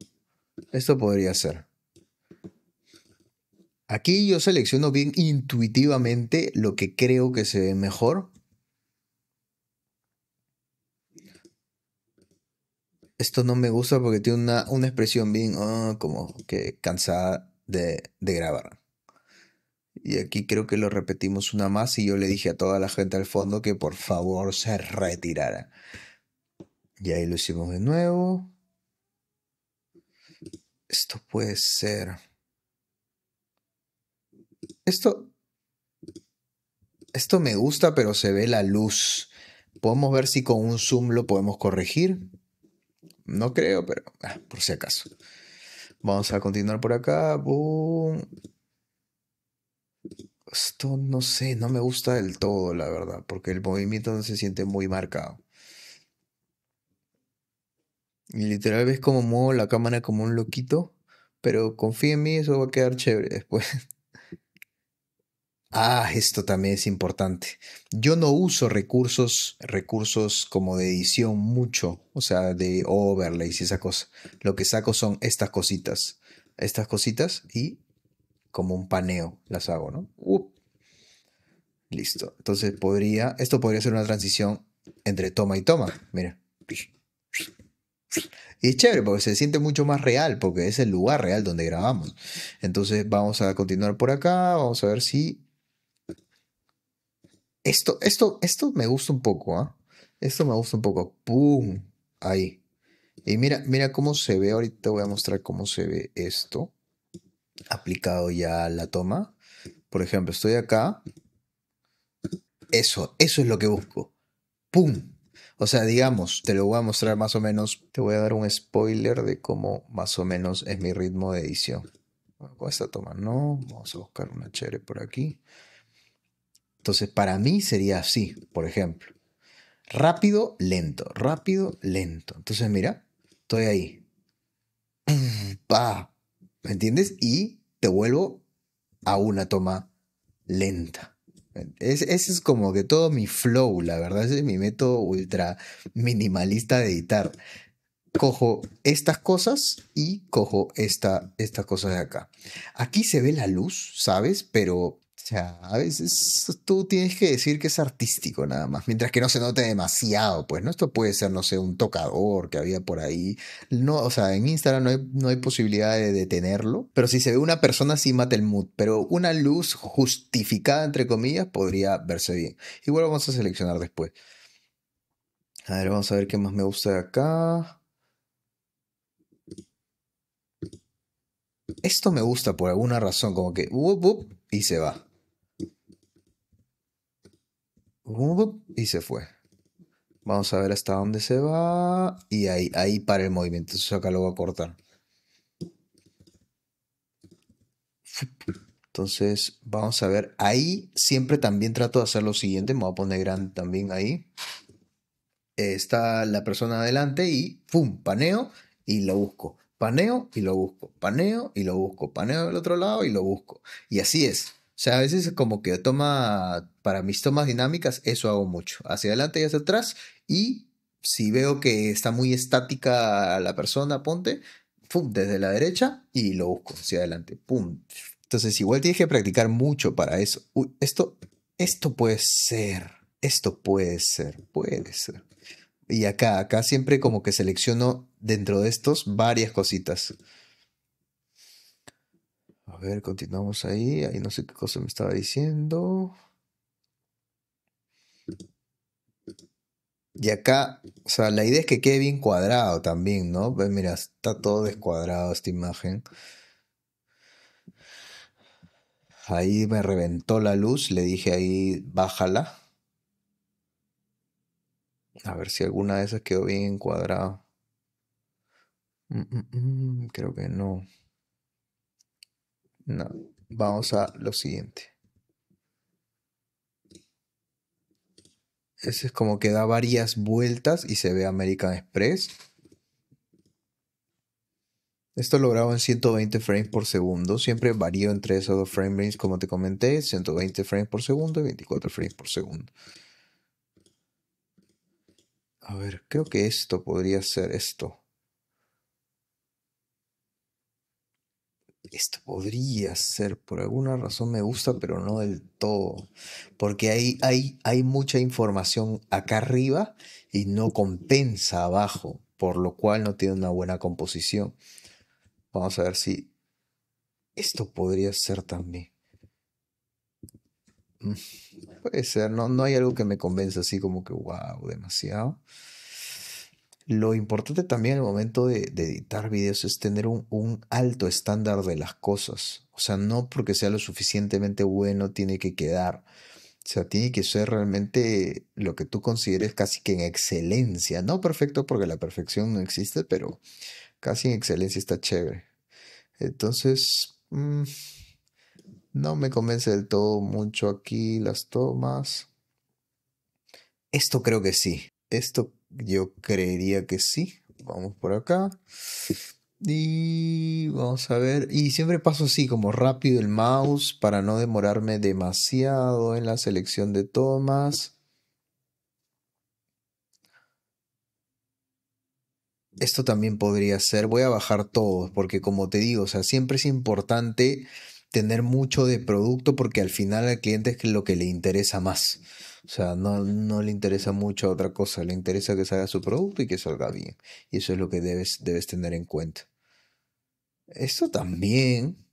Esto podría ser. Aquí yo selecciono bien intuitivamente lo que creo que se ve mejor esto no me gusta porque tiene una, expresión bien ah, como que cansada de, de, grabar. Y aquí creo que lo repetimos una más y yo le dije a toda la gente al fondo que por favor se retirara. Y ahí lo hicimos de nuevo. Esto puede ser... Esto... Esto me gusta, pero se ve la luz. Podemos ver si con un zoom lo podemos corregir. No creo, pero ah, por si acaso. Vamos a continuar por acá. Esto no sé, no me gusta del todo, la verdad, porque el movimiento no se siente muy marcado. Y literal ves cómo muevo la cámara como un loquito, pero confía en mí, eso va a quedar chévere después. Ah, esto también es importante. Yo no uso recursos, recursos como de edición mucho, o sea, de overlays y esa cosa. Lo que saco son estas cositas, estas cositas y como un paneo las hago, ¿no? Uh. Listo. Entonces podría, esto podría ser una transición entre toma y toma. Mira. Y es chévere porque se siente mucho más real, porque es el lugar real donde grabamos. Entonces vamos a continuar por acá, vamos a ver si esto, esto, me gusta un poco, ¿ah? Esto me gusta un poco. ¡Pum! Ahí. Y mira, mira cómo se ve. Ahorita voy a mostrar cómo se ve esto. Aplicado ya a la toma. Por ejemplo, estoy acá. Eso, eso es lo que busco. ¡Pum! O sea, digamos, te lo voy a mostrar más o menos. Te voy a dar un spoiler de cómo más o menos es mi ritmo de edición. con esta toma no. Vamos a buscar una chere por aquí. Entonces, para mí sería así, por ejemplo. Rápido, lento, rápido, lento. Entonces, mira, estoy ahí. ¿Me entiendes? Y te vuelvo a una toma lenta. ese es como que todo mi flow, la verdad, ese es mi método ultra minimalista de editar. Cojo estas cosas y cojo esta, estas cosas de acá. Aquí se ve la luz, ¿sabes? Pero o sea, a veces tú tienes que decir que es artístico nada más, mientras que no se note demasiado, pues, ¿no? Esto puede ser, no sé, un tocador que había por ahí. No, o sea, en Instagram no hay, posibilidad de detenerlo, pero si se ve una persona sí mata el mood, pero una luz justificada, entre comillas, podría verse bien. Igual vamos a seleccionar después. A ver, vamos a ver qué más me gusta de acá. Esto me gusta por alguna razón, como que, uh, uh, y se va y se fue. Vamos a ver hasta dónde se va. Y ahí, ahí para el movimiento. Entonces acá lo voy a cortar. Entonces, vamos a ver. Ahí siempre también trato de hacer lo siguiente. Me voy a poner grande también ahí. Está la persona adelante y ¡pum! Paneo y lo busco. Paneo y lo busco. Paneo y lo busco. Paneo del otro lado y lo busco. Y así es. O sea, a veces es como que toma para mis tomas dinámicas, eso hago mucho, hacia adelante y hacia atrás. Y si veo que está muy estática la persona, ponte, pum, desde la derecha y lo busco hacia adelante, pum. Entonces, igual tienes que practicar mucho para eso. esto, esto puede ser, esto puede ser, puede ser. Y acá, acá siempre como que selecciono dentro de estos varias cositas. A ver, continuamos ahí. Ahí no sé qué cosa me estaba diciendo. Y acá, o sea, la idea es que quede bien cuadrado también, ¿no? mira, está todo descuadrado esta imagen. Ahí me reventó la luz, le dije ahí, bájala. A ver si alguna de esas quedó bien cuadrada. Mm, mm, mm, creo que no. No, vamos a lo siguiente. Ese es como que da varias vueltas y se ve American Express. Esto lo grabo en 120 frames por segundo. Siempre varío entre esos dos frame rates, como te comenté, 120 frames por segundo y 24 frames por segundo. A ver, creo que esto podría ser esto. esto podría ser, por alguna razón me gusta, pero no del todo, porque hay, hay, hay mucha información acá arriba y no compensa abajo, por lo cual no tiene una buena composición. Vamos a ver si esto podría ser también. Mm, puede ser, no, no hay algo que me convenza así como que, wow, demasiado. Lo importante también el momento de, editar videos es tener un, alto estándar de las cosas. O sea, no porque sea lo suficientemente bueno tiene que quedar. O sea, tiene que ser realmente lo que tú consideres casi que en excelencia. No perfecto porque la perfección no existe, pero casi en excelencia está chévere. Entonces, mm, no me convence del todo mucho aquí las tomas. Esto creo que sí. Esto yo creería que sí. Vamos por acá. Y vamos a ver. Y siempre paso así, como rápido el mouse para no demorarme demasiado en la selección de tomas. Esto también podría ser. Voy a bajar todos, porque como te digo, o sea, siempre es importante tener mucho de producto porque al final al cliente es lo que le interesa más. O sea, no, no le interesa mucho otra cosa, le interesa que salga su producto y que salga bien. Y eso es lo que debes, debes tener en cuenta. Esto también.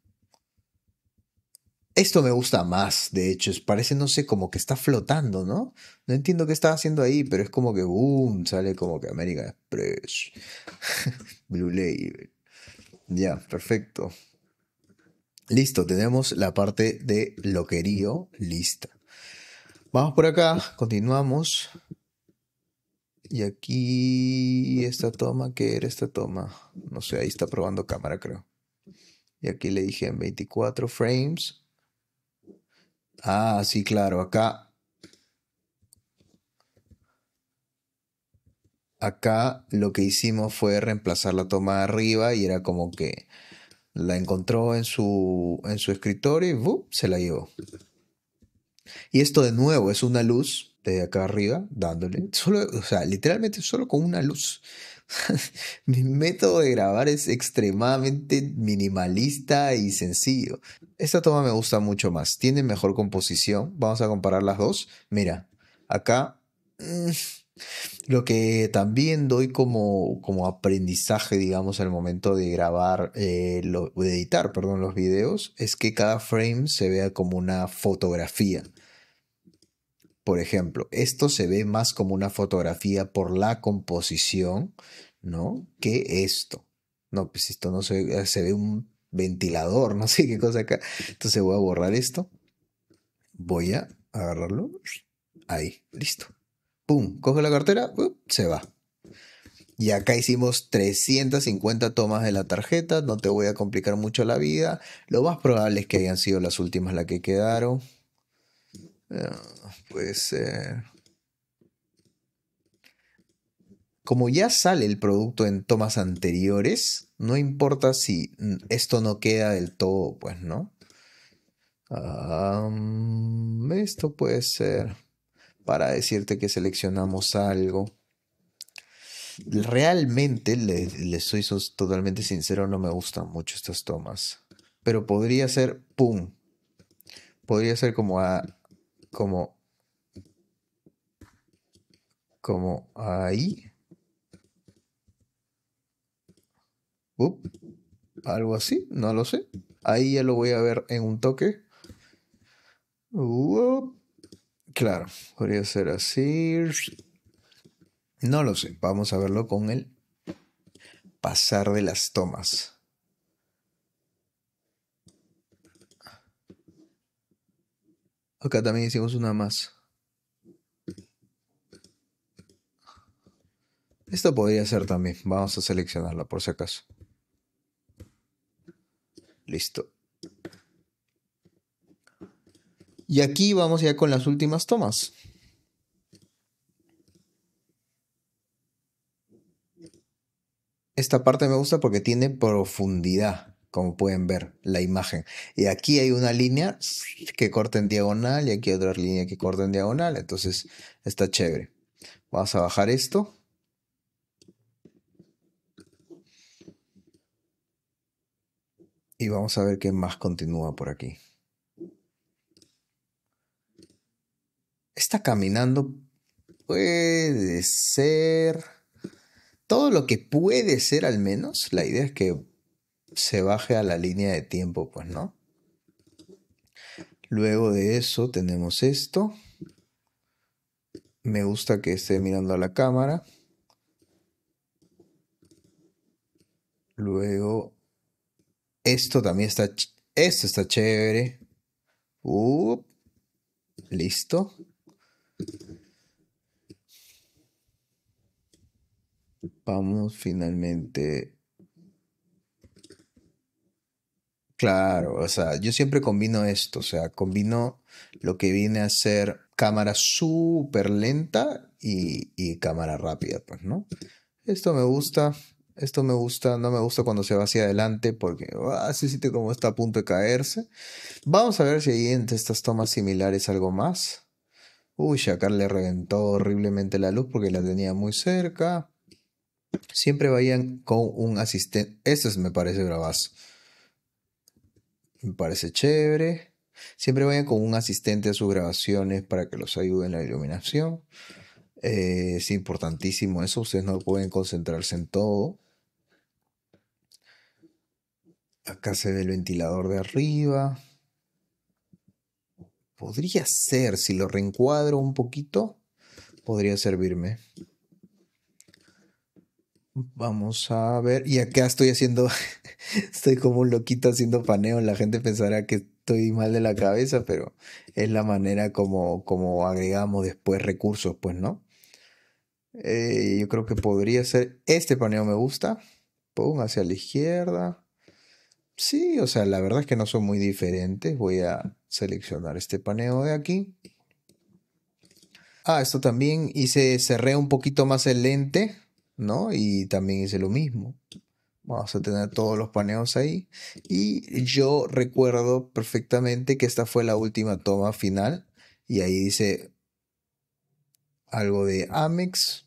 Esto me gusta más, de hecho, parece, no sé, como que está flotando, ¿no? No entiendo qué está haciendo ahí, pero es como que, boom, sale como que American Express, Blue Label. Ya, perfecto. Listo, tenemos la parte de loquerío lista. Vamos por acá, continuamos. Y aquí esta toma, ¿qué era esta toma? No sé, ahí está probando cámara, creo. Y aquí le dije en 24 frames. Ah, sí, claro, acá. Acá lo que hicimos fue reemplazar la toma de arriba y era como que la encontró en su, en su escritorio y se la llevó. Y esto de nuevo es una luz de acá arriba, dándole, solo, o sea, literalmente solo con una luz. Mi método de grabar es extremadamente minimalista y sencillo. Esta toma me gusta mucho más, tiene mejor composición. Vamos a comparar las dos. Mira, acá... Mm, lo que también doy como, como aprendizaje, digamos, al momento de grabar, eh, de editar, perdón, los videos, es que cada frame se vea como una fotografía. Por ejemplo, esto se ve más como una fotografía por la composición, ¿no? Que esto. No, pues esto no se ve, se ve un ventilador, no sé qué cosa acá. Entonces voy a borrar esto. Voy a agarrarlo. Ahí, listo pum, coge la cartera, uh, se va. Y acá hicimos 350 tomas de la tarjeta, no te voy a complicar mucho la vida. Lo más probable es que hayan sido las últimas las que quedaron. Ah, puede ser. Como ya sale el producto en tomas anteriores, no importa si esto no queda del todo, pues, ¿no? Ah, esto puede ser para decirte que seleccionamos algo. Realmente, les le soy totalmente sincero, no me gustan mucho estas tomas. Pero podría ser, ¡pum! Podría ser como a... como... como ahí. algo así, no lo sé. Ahí ya lo voy a ver en un toque. Claro, podría ser así. No lo sé, vamos a verlo con el pasar de las tomas. Acá también hicimos una más. Esto podría ser también. Vamos a seleccionarla por si acaso. Listo. Y aquí vamos ya con las últimas tomas. Esta parte me gusta porque tiene profundidad, como pueden ver, la imagen. Y aquí hay una línea que corta en diagonal y aquí otra línea que corta en diagonal. Entonces está chévere. Vamos a bajar esto. Y vamos a ver qué más continúa por aquí. está caminando puede ser todo lo que puede ser al menos. La idea es que se baje a la línea de tiempo, pues, ¿no? Luego de eso tenemos esto. Me gusta que esté mirando a la cámara. Luego, esto también está, esto está chévere. listo. vamos finalmente. Claro, o sea, yo siempre combino esto, o sea, combino lo que viene a ser cámara súper lenta y, cámara rápida, pues, ¿no? Esto me gusta, esto me gusta, no me gusta cuando se va hacia adelante porque así ah, se siente como está a punto de caerse. Vamos a ver si hay entre estas tomas similares algo más. Uy, Shakar le reventó horriblemente la luz porque la tenía muy cerca. Siempre vayan con un asistente. Este eso me parece bravazo. Me parece chévere. Siempre vayan con un asistente a sus grabaciones para que los ayude en la iluminación. Eh, es importantísimo eso. Ustedes no pueden concentrarse en todo. Acá se ve el ventilador de arriba. Podría ser, si lo reencuadro un poquito, podría servirme. Vamos a ver. Y acá estoy haciendo, estoy como un loquito haciendo paneo. La gente pensará que estoy mal de la cabeza, pero es la manera como, como agregamos después recursos, pues, ¿no? Eh, yo creo que podría ser. Este paneo me gusta. Pum, hacia la izquierda. Sí, o sea, la verdad es que no son muy diferentes. Voy a seleccionar este paneo de aquí. Ah, esto también hice, cerré un poquito más el lente ¿no? Y también hice lo mismo. Vamos a tener todos los paneos ahí. Y yo recuerdo perfectamente que esta fue la última toma final. Y ahí dice algo de Amex.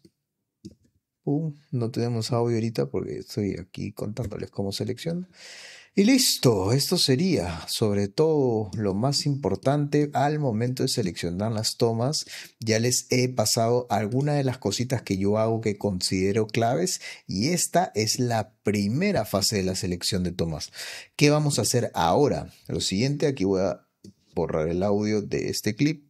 no tenemos audio ahorita porque estoy aquí contándoles cómo selecciono. Y listo, esto sería sobre todo lo más importante al momento de seleccionar las tomas. Ya les he pasado algunas de las cositas que yo hago que considero claves y esta es la primera fase de la selección de tomas. ¿Qué vamos a hacer ahora? Lo siguiente, aquí voy a borrar el audio de este clip.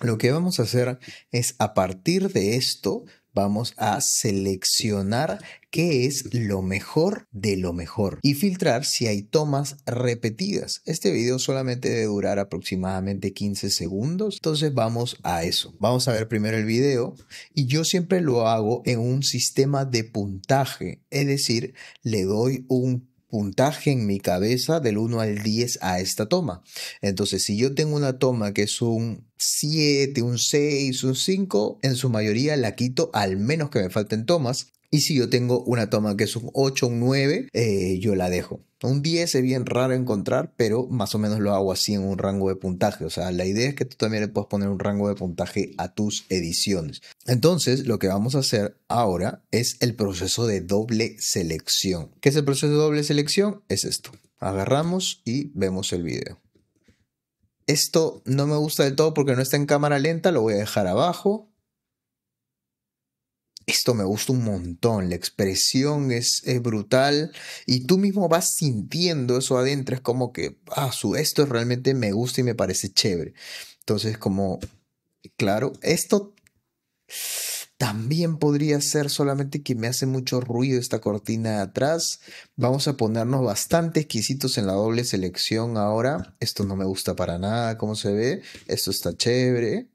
Lo que vamos a hacer es a partir de esto vamos a seleccionar qué es lo mejor de lo mejor y filtrar si hay tomas repetidas. Este video solamente debe durar aproximadamente 15 segundos, entonces vamos a eso. Vamos a ver primero el video y yo siempre lo hago en un sistema de puntaje, es decir, le doy un puntaje en mi cabeza del 1 al 10 a esta toma. Entonces, si yo tengo una toma que es un 7, un 6, un 5, en su mayoría la quito al menos que me falten tomas y si yo tengo una toma que es un 8, un 9, eh, yo la dejo. Un 10 es bien raro encontrar, pero más o menos lo hago así en un rango de puntaje. O sea, la idea es que tú también le puedes poner un rango de puntaje a tus ediciones. Entonces, lo que vamos a hacer ahora es el proceso de doble selección. ¿Qué es el proceso de doble selección? Es esto. Agarramos y vemos el video. Esto no me gusta del todo porque no está en cámara lenta, lo voy a dejar abajo esto me gusta un montón, la expresión es, brutal y tú mismo vas sintiendo eso adentro, es como que, ah, su, esto realmente me gusta y me parece chévere. Entonces, como, claro, esto también podría ser solamente que me hace mucho ruido esta cortina de atrás. Vamos a ponernos bastante exquisitos en la doble selección ahora. Esto no me gusta para nada, cómo se ve. Esto está chévere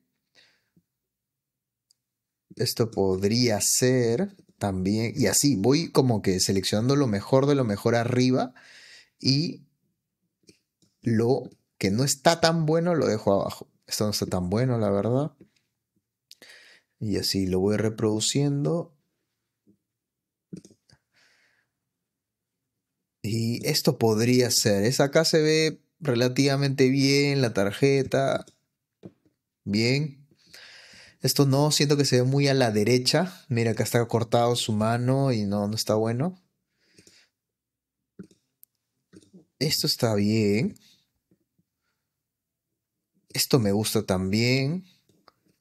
esto podría ser también, y así, voy como que seleccionando lo mejor de lo mejor arriba y lo que no está tan bueno lo dejo abajo. Esto no está tan bueno, la verdad. Y así lo voy reproduciendo. Y esto podría ser. Es acá se ve relativamente bien la tarjeta. Bien. Esto no, siento que se ve muy a la derecha. Mira, acá está cortado su mano y no, no está bueno. Esto está bien. Esto me gusta también.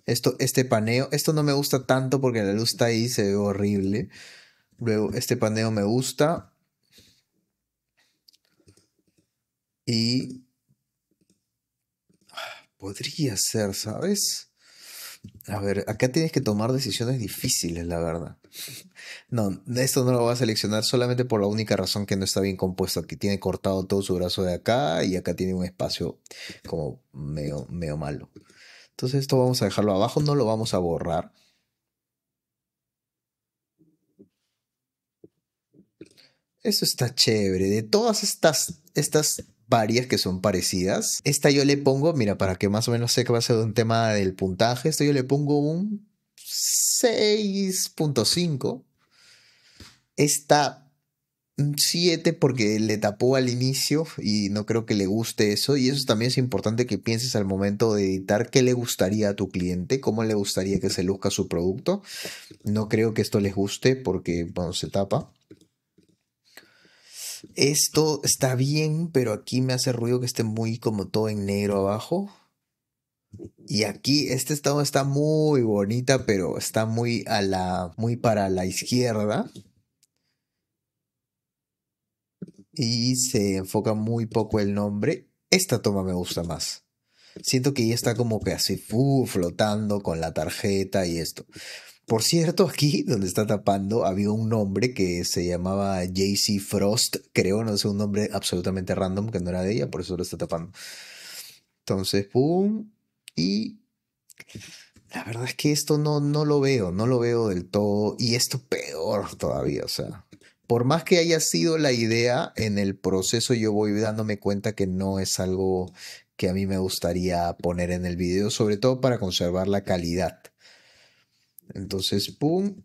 Esto, este paneo, esto no me gusta tanto porque la luz está ahí, se ve horrible. Luego, este paneo me gusta. Y ah, podría ser, ¿sabes? A ver, acá tienes que tomar decisiones difíciles, la verdad. No, esto no lo voy a seleccionar solamente por la única razón que no está bien compuesto. Aquí tiene cortado todo su brazo de acá y acá tiene un espacio como medio, medio malo. Entonces esto vamos a dejarlo abajo, no lo vamos a borrar. Eso está chévere. De todas estas, estas varias que son parecidas. Esta yo le pongo, mira, para que más o menos a ser un tema del puntaje, esto yo le pongo un 6.5. Esta 7 porque le tapó al inicio y no creo que le guste eso. Y eso también es importante que pienses al momento de editar qué le gustaría a tu cliente, cómo le gustaría que se luzca su producto. No creo que esto les guste porque, bueno, se tapa esto está bien, pero aquí me hace ruido que esté muy como todo en negro abajo. Y aquí este estado está muy bonita, pero está muy a la muy para la izquierda. Y se enfoca muy poco el nombre. Esta toma me gusta más. Siento que ya está como que así flotando con la tarjeta y esto. Por cierto, aquí donde está tapando había un nombre que se llamaba JC Frost, creo, no sé, un nombre absolutamente random que no era de ella, por eso lo está tapando. Entonces, pum, y la verdad es que esto no, no lo veo, no lo veo del todo, y esto peor todavía, o sea, por más que haya sido la idea, en el proceso yo voy dándome cuenta que no es algo que a mí me gustaría poner en el video, sobre todo para conservar la calidad entonces, ¡pum!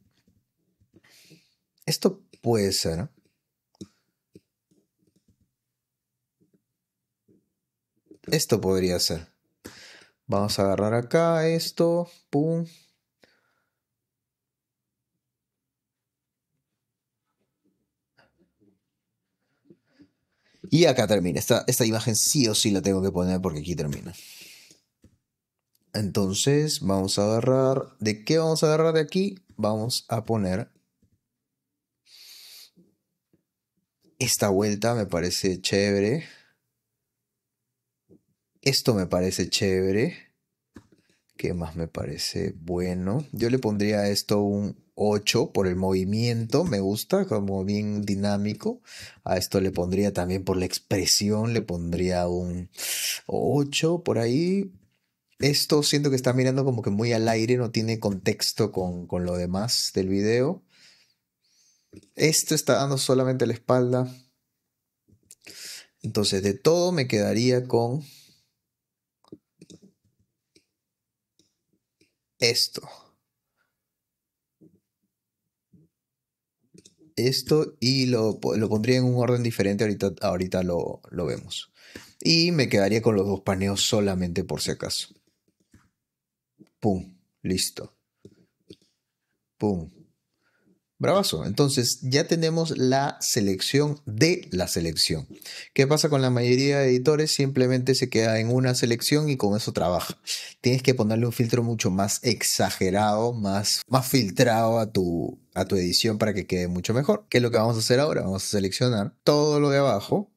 Esto puede ser. Esto podría ser. Vamos a agarrar acá esto, ¡pum! Y acá termina. Esta, esta imagen sí o sí la tengo que poner porque aquí termina. Entonces vamos a agarrar, ¿de qué vamos a agarrar de aquí? Vamos a poner esta vuelta me parece chévere. Esto me parece chévere. ¿Qué más me parece bueno? Yo le pondría a esto un 8 por el movimiento, me gusta, como bien dinámico. A esto le pondría también por la expresión, le pondría un 8 por ahí. Esto siento que está mirando como que muy al aire, no tiene contexto con, lo demás del video. Esto está dando solamente la espalda. Entonces, de todo me quedaría con esto. Esto y lo, pondría en un orden diferente, ahorita, ahorita lo, lo vemos. Y me quedaría con los dos paneos solamente por si acaso. Pum, listo. Pum. Bravazo. Entonces ya tenemos la selección de la selección. ¿Qué pasa con la mayoría de editores? Simplemente se queda en una selección y con eso trabaja. Tienes que ponerle un filtro mucho más exagerado, más, más filtrado a tu, a tu edición para que quede mucho mejor. ¿Qué es lo que vamos a hacer ahora? Vamos a seleccionar todo lo de abajo,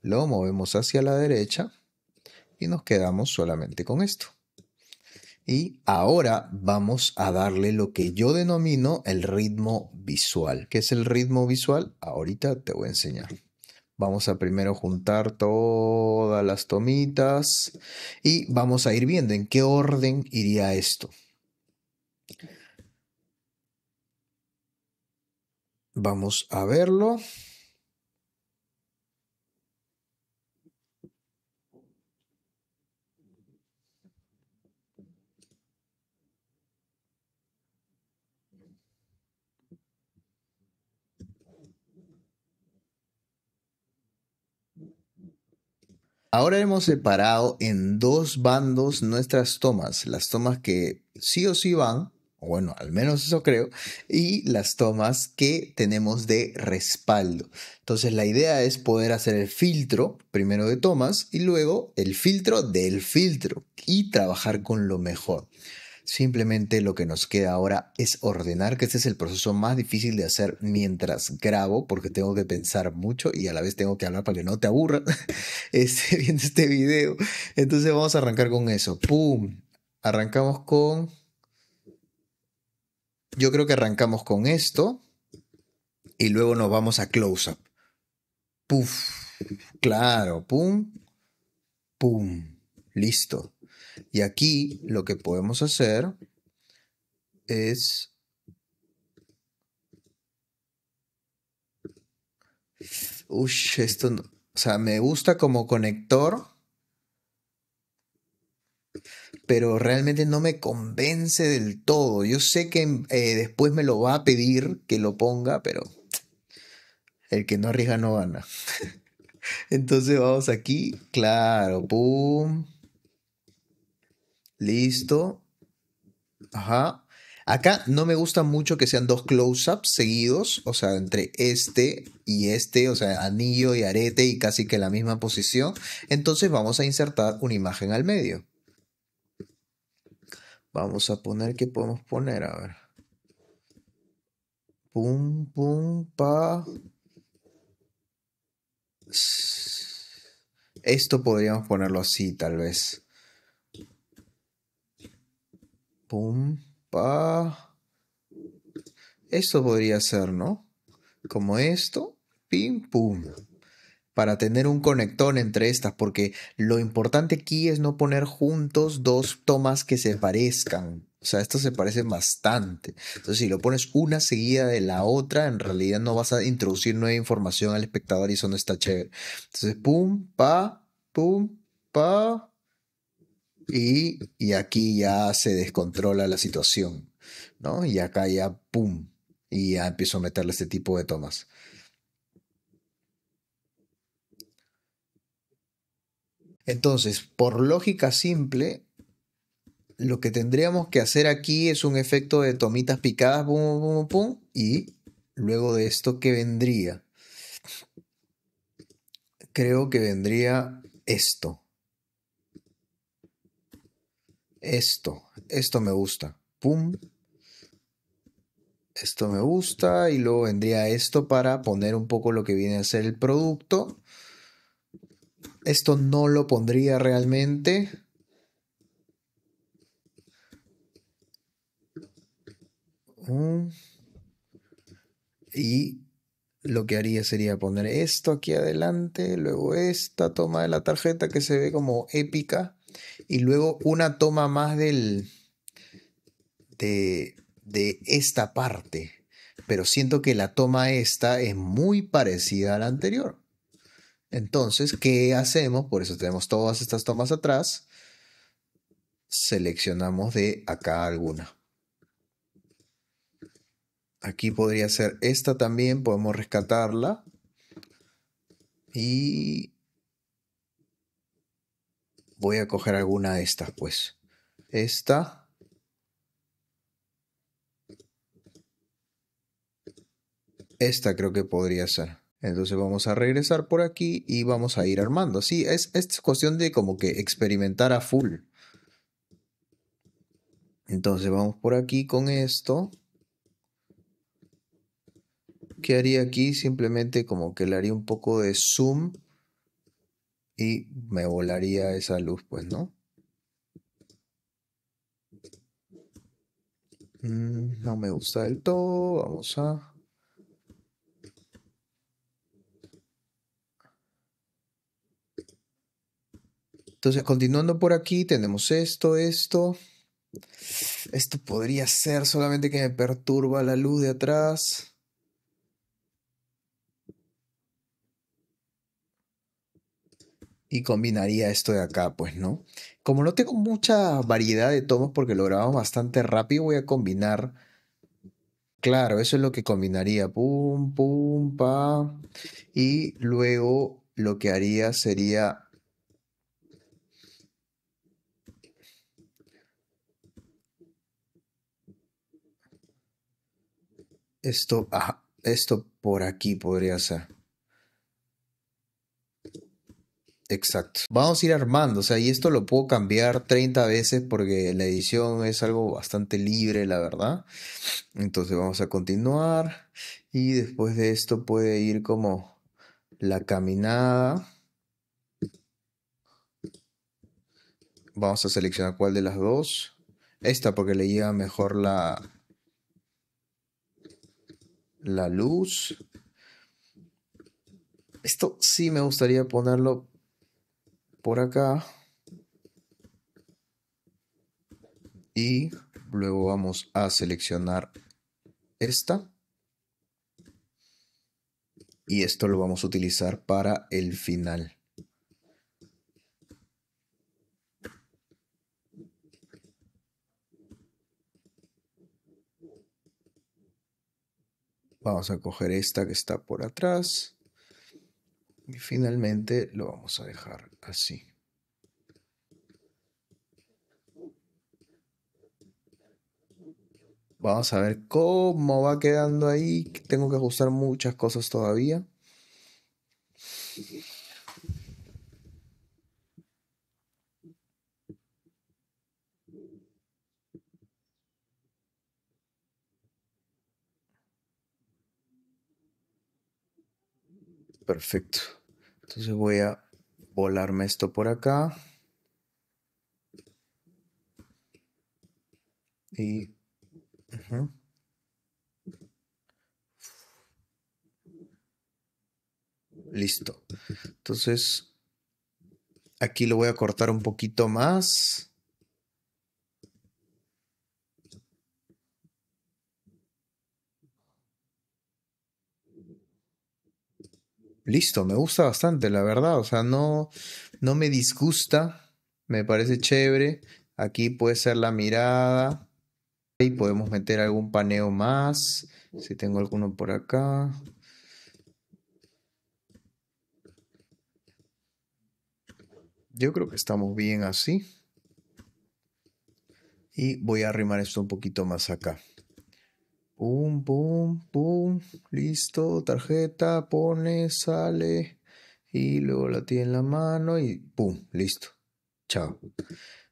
lo movemos hacia la derecha y nos quedamos solamente con esto. Y ahora vamos a darle lo que yo denomino el ritmo visual. ¿Qué es el ritmo visual? Ahorita te voy a enseñar. Vamos a primero juntar todas las tomitas y vamos a ir viendo en qué orden iría esto. Vamos a verlo. Ahora hemos separado en dos bandos nuestras tomas, las tomas que sí o sí van, bueno, al menos eso creo, y las tomas que tenemos de respaldo. Entonces la idea es poder hacer el filtro primero de tomas y luego el filtro del filtro y trabajar con lo mejor. Simplemente lo que nos queda ahora es ordenar, que este es el proceso más difícil de hacer mientras grabo, porque tengo que pensar mucho y a la vez tengo que hablar para que no te aburra este, viendo este video. Entonces vamos a arrancar con eso. ¡Pum! Arrancamos con... Yo creo que arrancamos con esto y luego nos vamos a close-up. ¡Puf! Claro, pum, pum, listo. Y aquí lo que podemos hacer es Uy, esto no... o sea, me gusta como conector, pero realmente no me convence del todo. Yo sé que eh, después me lo va a pedir que lo ponga, pero el que no arriesga no gana. Entonces vamos aquí, claro, pum. Listo. Ajá. Acá no me gusta mucho que sean dos close-ups seguidos, o sea, entre este y este, o sea, anillo y arete y casi que la misma posición. Entonces vamos a insertar una imagen al medio. Vamos a poner, ¿qué podemos poner? A ver. Pum, pum, pa. Esto podríamos ponerlo así, tal vez. Pum, pa. Esto podría ser, ¿no? Como esto, pim, pum. Para tener un conectón entre estas, porque lo importante aquí es no poner juntos dos tomas que se parezcan. O sea, esto se parecen bastante. Entonces, si lo pones una seguida de la otra, en realidad no vas a introducir nueva información al espectador y eso no está chévere. Entonces, pum, pa, pum, pa, y, aquí ya se descontrola la situación, ¿no? Y acá ya, ¡pum! Y ya empiezo a meterle este tipo de tomas. Entonces, por lógica simple, lo que tendríamos que hacer aquí es un efecto de tomitas picadas, pum, pum, pum, y luego de esto, ¿qué vendría? Creo que vendría esto esto, esto me gusta, pum, esto me gusta y luego vendría esto para poner un poco lo que viene a ser el producto. Esto no lo pondría realmente. Mm. Y lo que haría sería poner esto aquí adelante, luego esta toma de la tarjeta que se ve como épica y luego una toma más del, de, de esta parte, pero siento que la toma esta es muy parecida a la anterior. Entonces, ¿qué hacemos? Por eso tenemos todas estas tomas atrás. Seleccionamos de acá alguna. Aquí podría ser esta también, podemos rescatarla. Y Voy a coger alguna de estas, pues. Esta. Esta creo que podría ser. Entonces vamos a regresar por aquí y vamos a ir armando. Sí, es, es cuestión de como que experimentar a full. Entonces vamos por aquí con esto. ¿Qué haría aquí? Simplemente como que le haría un poco de zoom y me volaría esa luz, pues, ¿no? Mm, no me gusta del todo, vamos a... Entonces, continuando por aquí, tenemos esto, esto. Esto podría ser solamente que me perturba la luz de atrás. y combinaría esto de acá, pues, ¿no? Como no tengo mucha variedad de tomos porque lo grabamos bastante rápido, voy a combinar. Claro, eso es lo que combinaría. Pum, pum, pa. Y luego lo que haría sería. Esto, ah, esto por aquí podría ser. Exacto. Vamos a ir armando, o sea, y esto lo puedo cambiar 30 veces porque la edición es algo bastante libre, la verdad. Entonces vamos a continuar y después de esto puede ir como la caminada. Vamos a seleccionar cuál de las dos. Esta porque le lleva mejor la, la luz. Esto sí me gustaría ponerlo por acá. Y luego vamos a seleccionar esta. Y esto lo vamos a utilizar para el final. Vamos a coger esta que está por atrás. Y finalmente lo vamos a dejar así. Vamos a ver cómo va quedando ahí. Tengo que ajustar muchas cosas todavía. Perfecto. Entonces voy a volarme esto por acá. Y... Listo. Entonces, aquí lo voy a cortar un poquito más. listo, me gusta bastante, la verdad. O sea, no, no me disgusta, me parece chévere. Aquí puede ser la mirada. Y podemos meter algún paneo más. Si tengo alguno por acá. Yo creo que estamos bien así. Y voy a arrimar esto un poquito más acá. Pum, pum, pum. Listo, tarjeta, pone, sale. Y luego la tiene en la mano y pum, listo. Chao.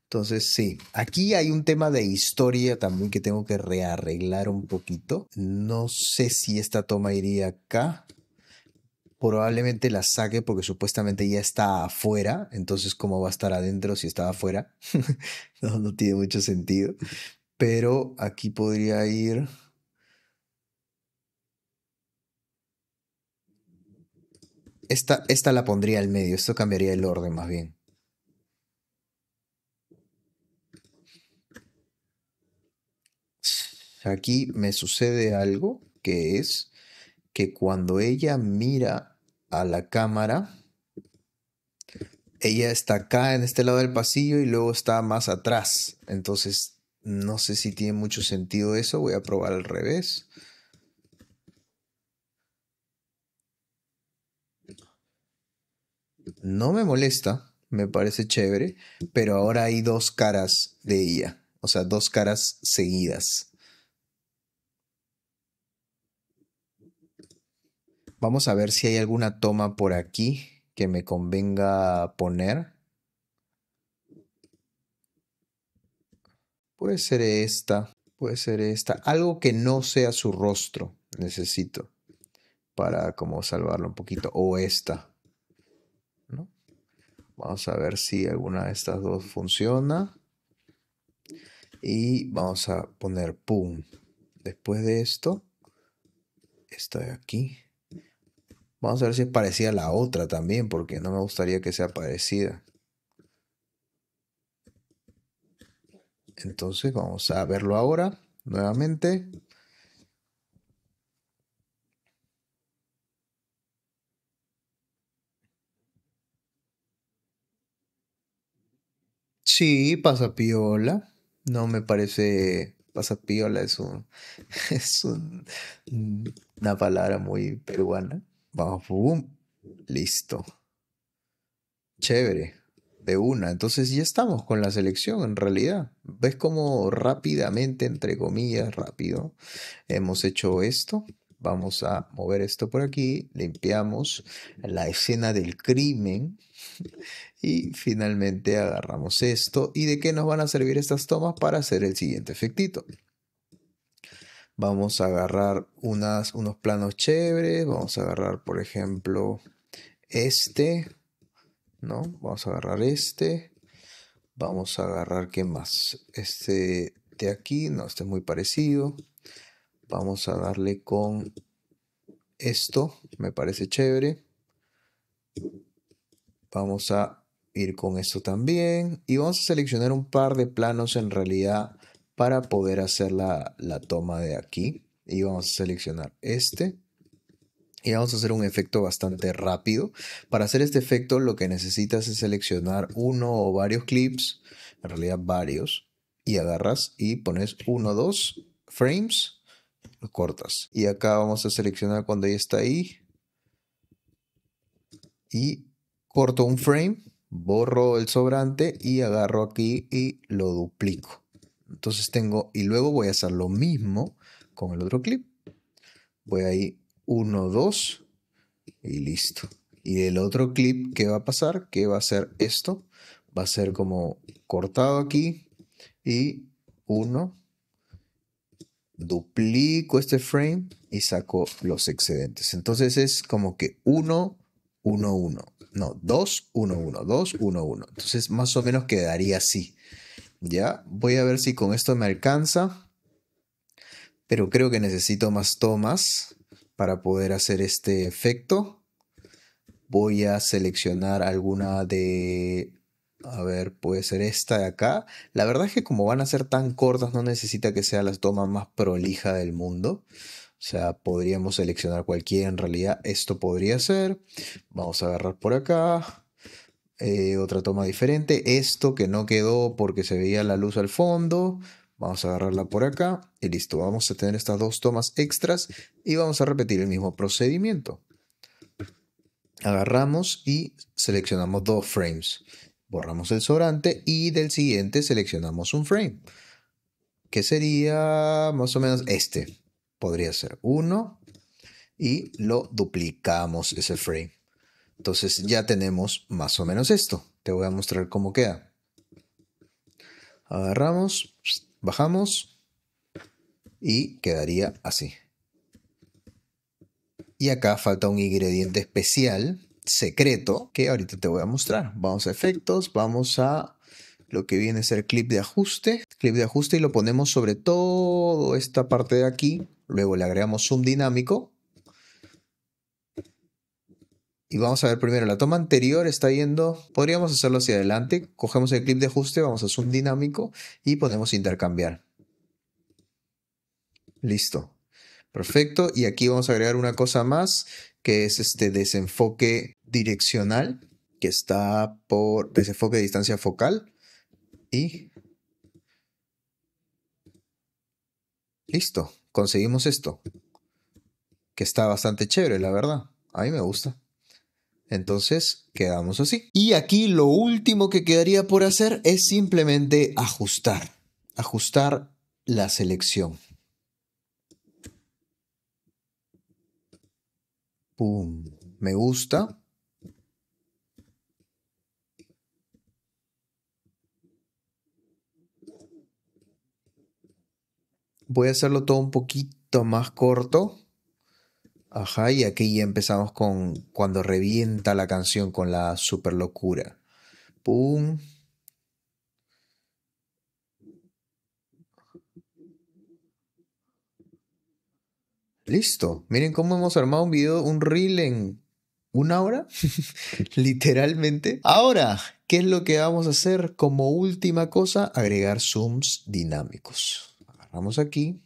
Entonces, sí, aquí hay un tema de historia también que tengo que rearreglar un poquito. No sé si esta toma iría acá. Probablemente la saque porque supuestamente ya está afuera. Entonces, ¿cómo va a estar adentro si estaba afuera? no, no tiene mucho sentido. Pero aquí podría ir esta, la pondría al medio, esto cambiaría el orden más bien. Aquí me sucede algo que es que cuando ella mira a la cámara, ella está acá en este lado del pasillo y luego está más atrás. Entonces, no sé si tiene mucho sentido eso, voy a probar al revés. no me molesta, me parece chévere, pero ahora hay dos caras de ella, o sea, dos caras seguidas. Vamos a ver si hay alguna toma por aquí que me convenga poner. Puede ser esta, puede ser esta. Algo que no sea su rostro, necesito para como salvarlo un poquito. O esta. Vamos a ver si alguna de estas dos funciona. Y vamos a poner pum. Después de esto, estoy aquí. Vamos a ver si es parecida la otra también, porque no me gustaría que sea parecida. Entonces vamos a verlo ahora nuevamente. Sí, pasapiola. No me parece. Pasapiola es, un, es un, una palabra muy peruana. Vamos, Listo. Chévere. De una. Entonces ya estamos con la selección en realidad. ¿Ves cómo rápidamente, entre comillas, rápido, hemos hecho esto? Vamos a mover esto por aquí. Limpiamos la escena del crimen y finalmente agarramos esto. ¿Y de qué nos van a servir estas tomas para hacer el siguiente efectito? Vamos a agarrar unas, unos planos chéveres. Vamos a agarrar, por ejemplo, este. ¿No? Vamos a agarrar este. Vamos a agarrar, ¿qué más? Este de aquí. No, este es muy parecido. Vamos a darle con esto. Me parece chévere Vamos a ir con esto también. Y vamos a seleccionar un par de planos en realidad para poder hacer la, toma de aquí. Y vamos a seleccionar este. Y vamos a hacer un efecto bastante rápido. Para hacer este efecto lo que necesitas es seleccionar uno o varios clips, en realidad varios, y agarras y pones uno, dos frames, lo cortas. Y acá vamos a seleccionar cuando ya está ahí. Y corto un frame, borro el sobrante y agarro aquí y lo duplico. Entonces tengo, y luego voy a hacer lo mismo con el otro clip. Voy ahí 1, 2 y listo. Y el otro clip, ¿qué va a pasar? Que va a ser esto. Va a ser como cortado aquí y 1. Duplico este frame y saco los excedentes. Entonces es como que 1, 1, 1 no, 2, 1, 1, 2, 1, 1. Entonces más o menos quedaría así. Ya, voy a ver si con esto me alcanza. Pero creo que necesito más tomas para poder hacer este efecto. Voy a seleccionar alguna de... A ver, puede ser esta de acá. La verdad es que como van a ser tan cortas, no necesita que sea la toma más prolija del mundo. O sea, podríamos seleccionar cualquiera. En realidad, esto podría ser. Vamos a agarrar por acá. Eh, otra toma diferente. Esto que no quedó porque se veía la luz al fondo. Vamos a agarrarla por acá. Y listo. Vamos a tener estas dos tomas extras. Y vamos a repetir el mismo procedimiento. Agarramos y seleccionamos dos frames. Borramos el sobrante y del siguiente seleccionamos un frame. Que sería más o menos este podría ser uno. y lo duplicamos ese frame. Entonces ya tenemos más o menos esto. Te voy a mostrar cómo queda. Agarramos, bajamos y quedaría así. Y acá falta un ingrediente especial, secreto, que ahorita te voy a mostrar. Vamos a efectos, vamos a lo que viene a ser clip de ajuste. Clip de ajuste y lo ponemos sobre todo esta parte de aquí Luego le agregamos zoom dinámico. Y vamos a ver primero, la toma anterior está yendo, podríamos hacerlo hacia adelante, cogemos el clip de ajuste, vamos a zoom dinámico y podemos intercambiar. Listo. Perfecto. Y aquí vamos a agregar una cosa más, que es este desenfoque direccional, que está por desenfoque de distancia focal. Y Listo, conseguimos esto. Que está bastante chévere, la verdad. A mí me gusta. Entonces quedamos así. Y aquí lo último que quedaría por hacer es simplemente ajustar. Ajustar la selección. Pum. Me gusta. voy a hacerlo todo un poquito más corto. Ajá, y aquí ya empezamos con cuando revienta la canción con la super locura. Pum. Listo. Miren cómo hemos armado un video, un reel en una hora, literalmente. Ahora, ¿qué es lo que vamos a hacer como última cosa? Agregar zooms dinámicos vamos aquí,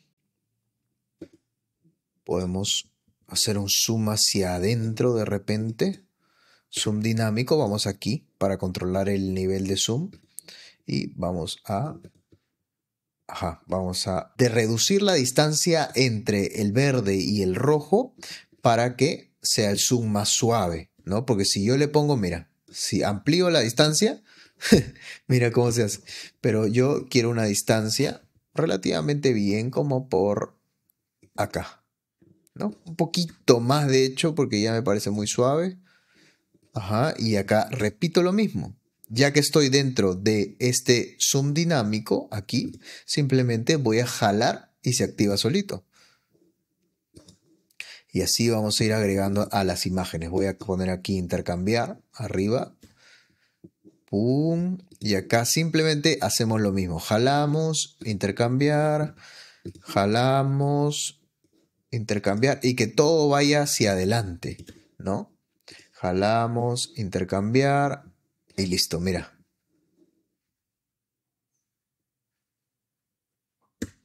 podemos hacer un zoom hacia adentro de repente, zoom dinámico, vamos aquí para controlar el nivel de zoom y vamos a Ajá, vamos a de reducir la distancia entre el verde y el rojo para que sea el zoom más suave, ¿no? Porque si yo le pongo, mira, si amplío la distancia, mira cómo se hace, pero yo quiero una distancia relativamente bien como por acá. ¿no? Un poquito más de hecho porque ya me parece muy suave. Ajá, y acá repito lo mismo. Ya que estoy dentro de este zoom dinámico aquí, simplemente voy a jalar y se activa solito. Y así vamos a ir agregando a las imágenes. Voy a poner aquí intercambiar arriba. Pum, y acá simplemente hacemos lo mismo. Jalamos, intercambiar, jalamos, intercambiar y que todo vaya hacia adelante, ¿no? Jalamos, intercambiar y listo, mira.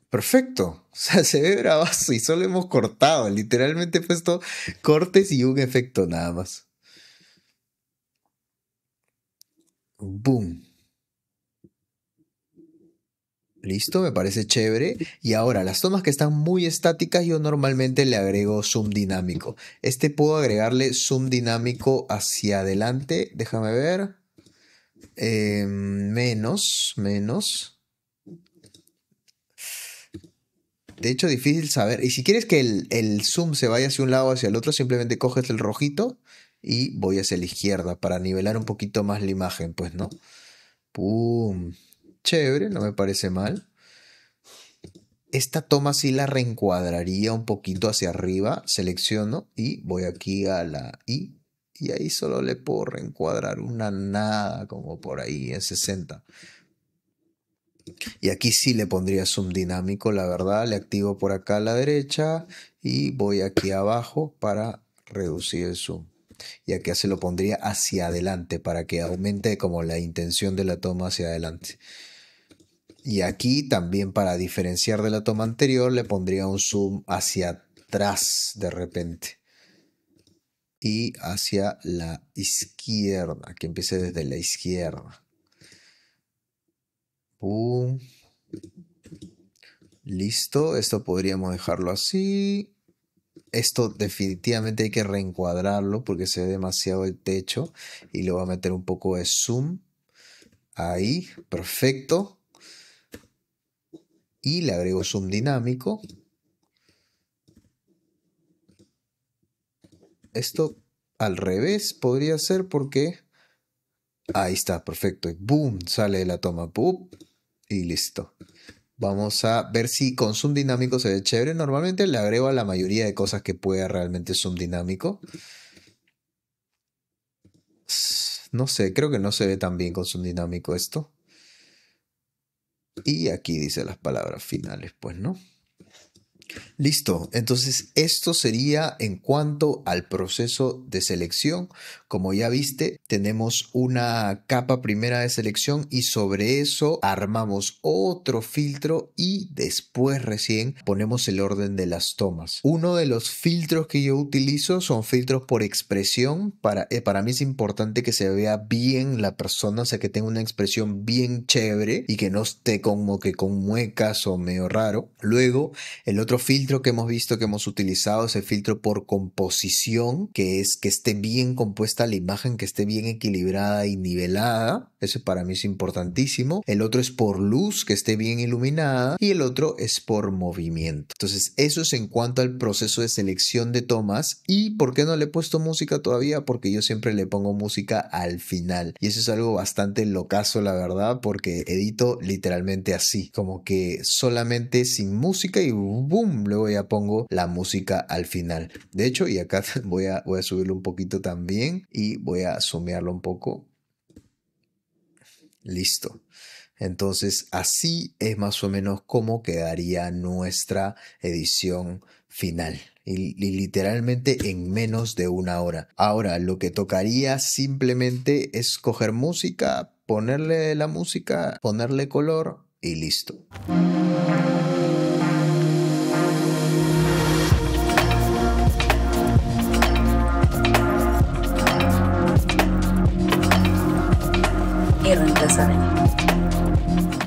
Perfecto, o sea, se ve bravazo y solo hemos cortado, literalmente he puesto cortes y un efecto nada más. Boom. Listo, me parece chévere. Y ahora, las tomas que están muy estáticas, yo normalmente le agrego zoom dinámico. Este puedo agregarle zoom dinámico hacia adelante. Déjame ver. Eh, menos, menos. De hecho, difícil saber. Y si quieres que el, el zoom se vaya hacia un lado o hacia el otro, simplemente coges el rojito y voy hacia la izquierda para nivelar un poquito más la imagen, pues, ¿no? Pum chévere, no me parece mal. Esta toma sí la reencuadraría un poquito hacia arriba, selecciono y voy aquí a la I y ahí solo le puedo reencuadrar una nada como por ahí en 60. Y aquí sí le pondría zoom dinámico, la verdad, le activo por acá a la derecha y voy aquí abajo para reducir el zoom. Y aquí se lo pondría hacia adelante para que aumente como la intención de la toma hacia adelante. Y aquí también para diferenciar de la toma anterior le pondría un zoom hacia atrás de repente. Y hacia la izquierda, que empiece desde la izquierda. Listo, esto podríamos dejarlo así. Esto definitivamente hay que reencuadrarlo porque se ve demasiado el techo y le voy a meter un poco de zoom. Ahí, perfecto y le agrego zoom dinámico. Esto al revés podría ser porque ahí está, perfecto. boom, sale de la toma. Boom, y listo. Vamos a ver si con zoom dinámico se ve chévere. Normalmente le agrego a la mayoría de cosas que pueda realmente zoom dinámico. No sé, creo que no se ve tan bien con zoom dinámico esto. Y aquí dice las palabras finales, pues, ¿no? Listo, entonces esto sería en cuanto al proceso de selección como ya viste, tenemos una capa primera de selección y sobre eso armamos otro filtro y después recién ponemos el orden de las tomas. Uno de los filtros que yo utilizo son filtros por expresión. Para, eh, para mí es importante que se vea bien la persona, o sea, que tenga una expresión bien chévere y que no esté como que con muecas o medio raro. Luego, el otro filtro que hemos visto que hemos utilizado es el filtro por composición, que es que esté bien compuesta la imagen que esté bien equilibrada y nivelada, eso para mí es importantísimo. El otro es por luz, que esté bien iluminada. Y el otro es por movimiento. Entonces, eso es en cuanto al proceso de selección de tomas. ¿Y por qué no le he puesto música todavía? Porque yo siempre le pongo música al final. Y eso es algo bastante locazo, la verdad, porque edito literalmente así. Como que solamente sin música y boom, luego ya pongo la música al final. De hecho, y acá voy voy a subirlo un poquito también y voy a sumearlo un poco. Listo. Entonces, así es más o menos como quedaría nuestra edición final. Y, y, literalmente en menos de una hora. Ahora, lo que tocaría simplemente es coger música, ponerle la música, ponerle color y listo.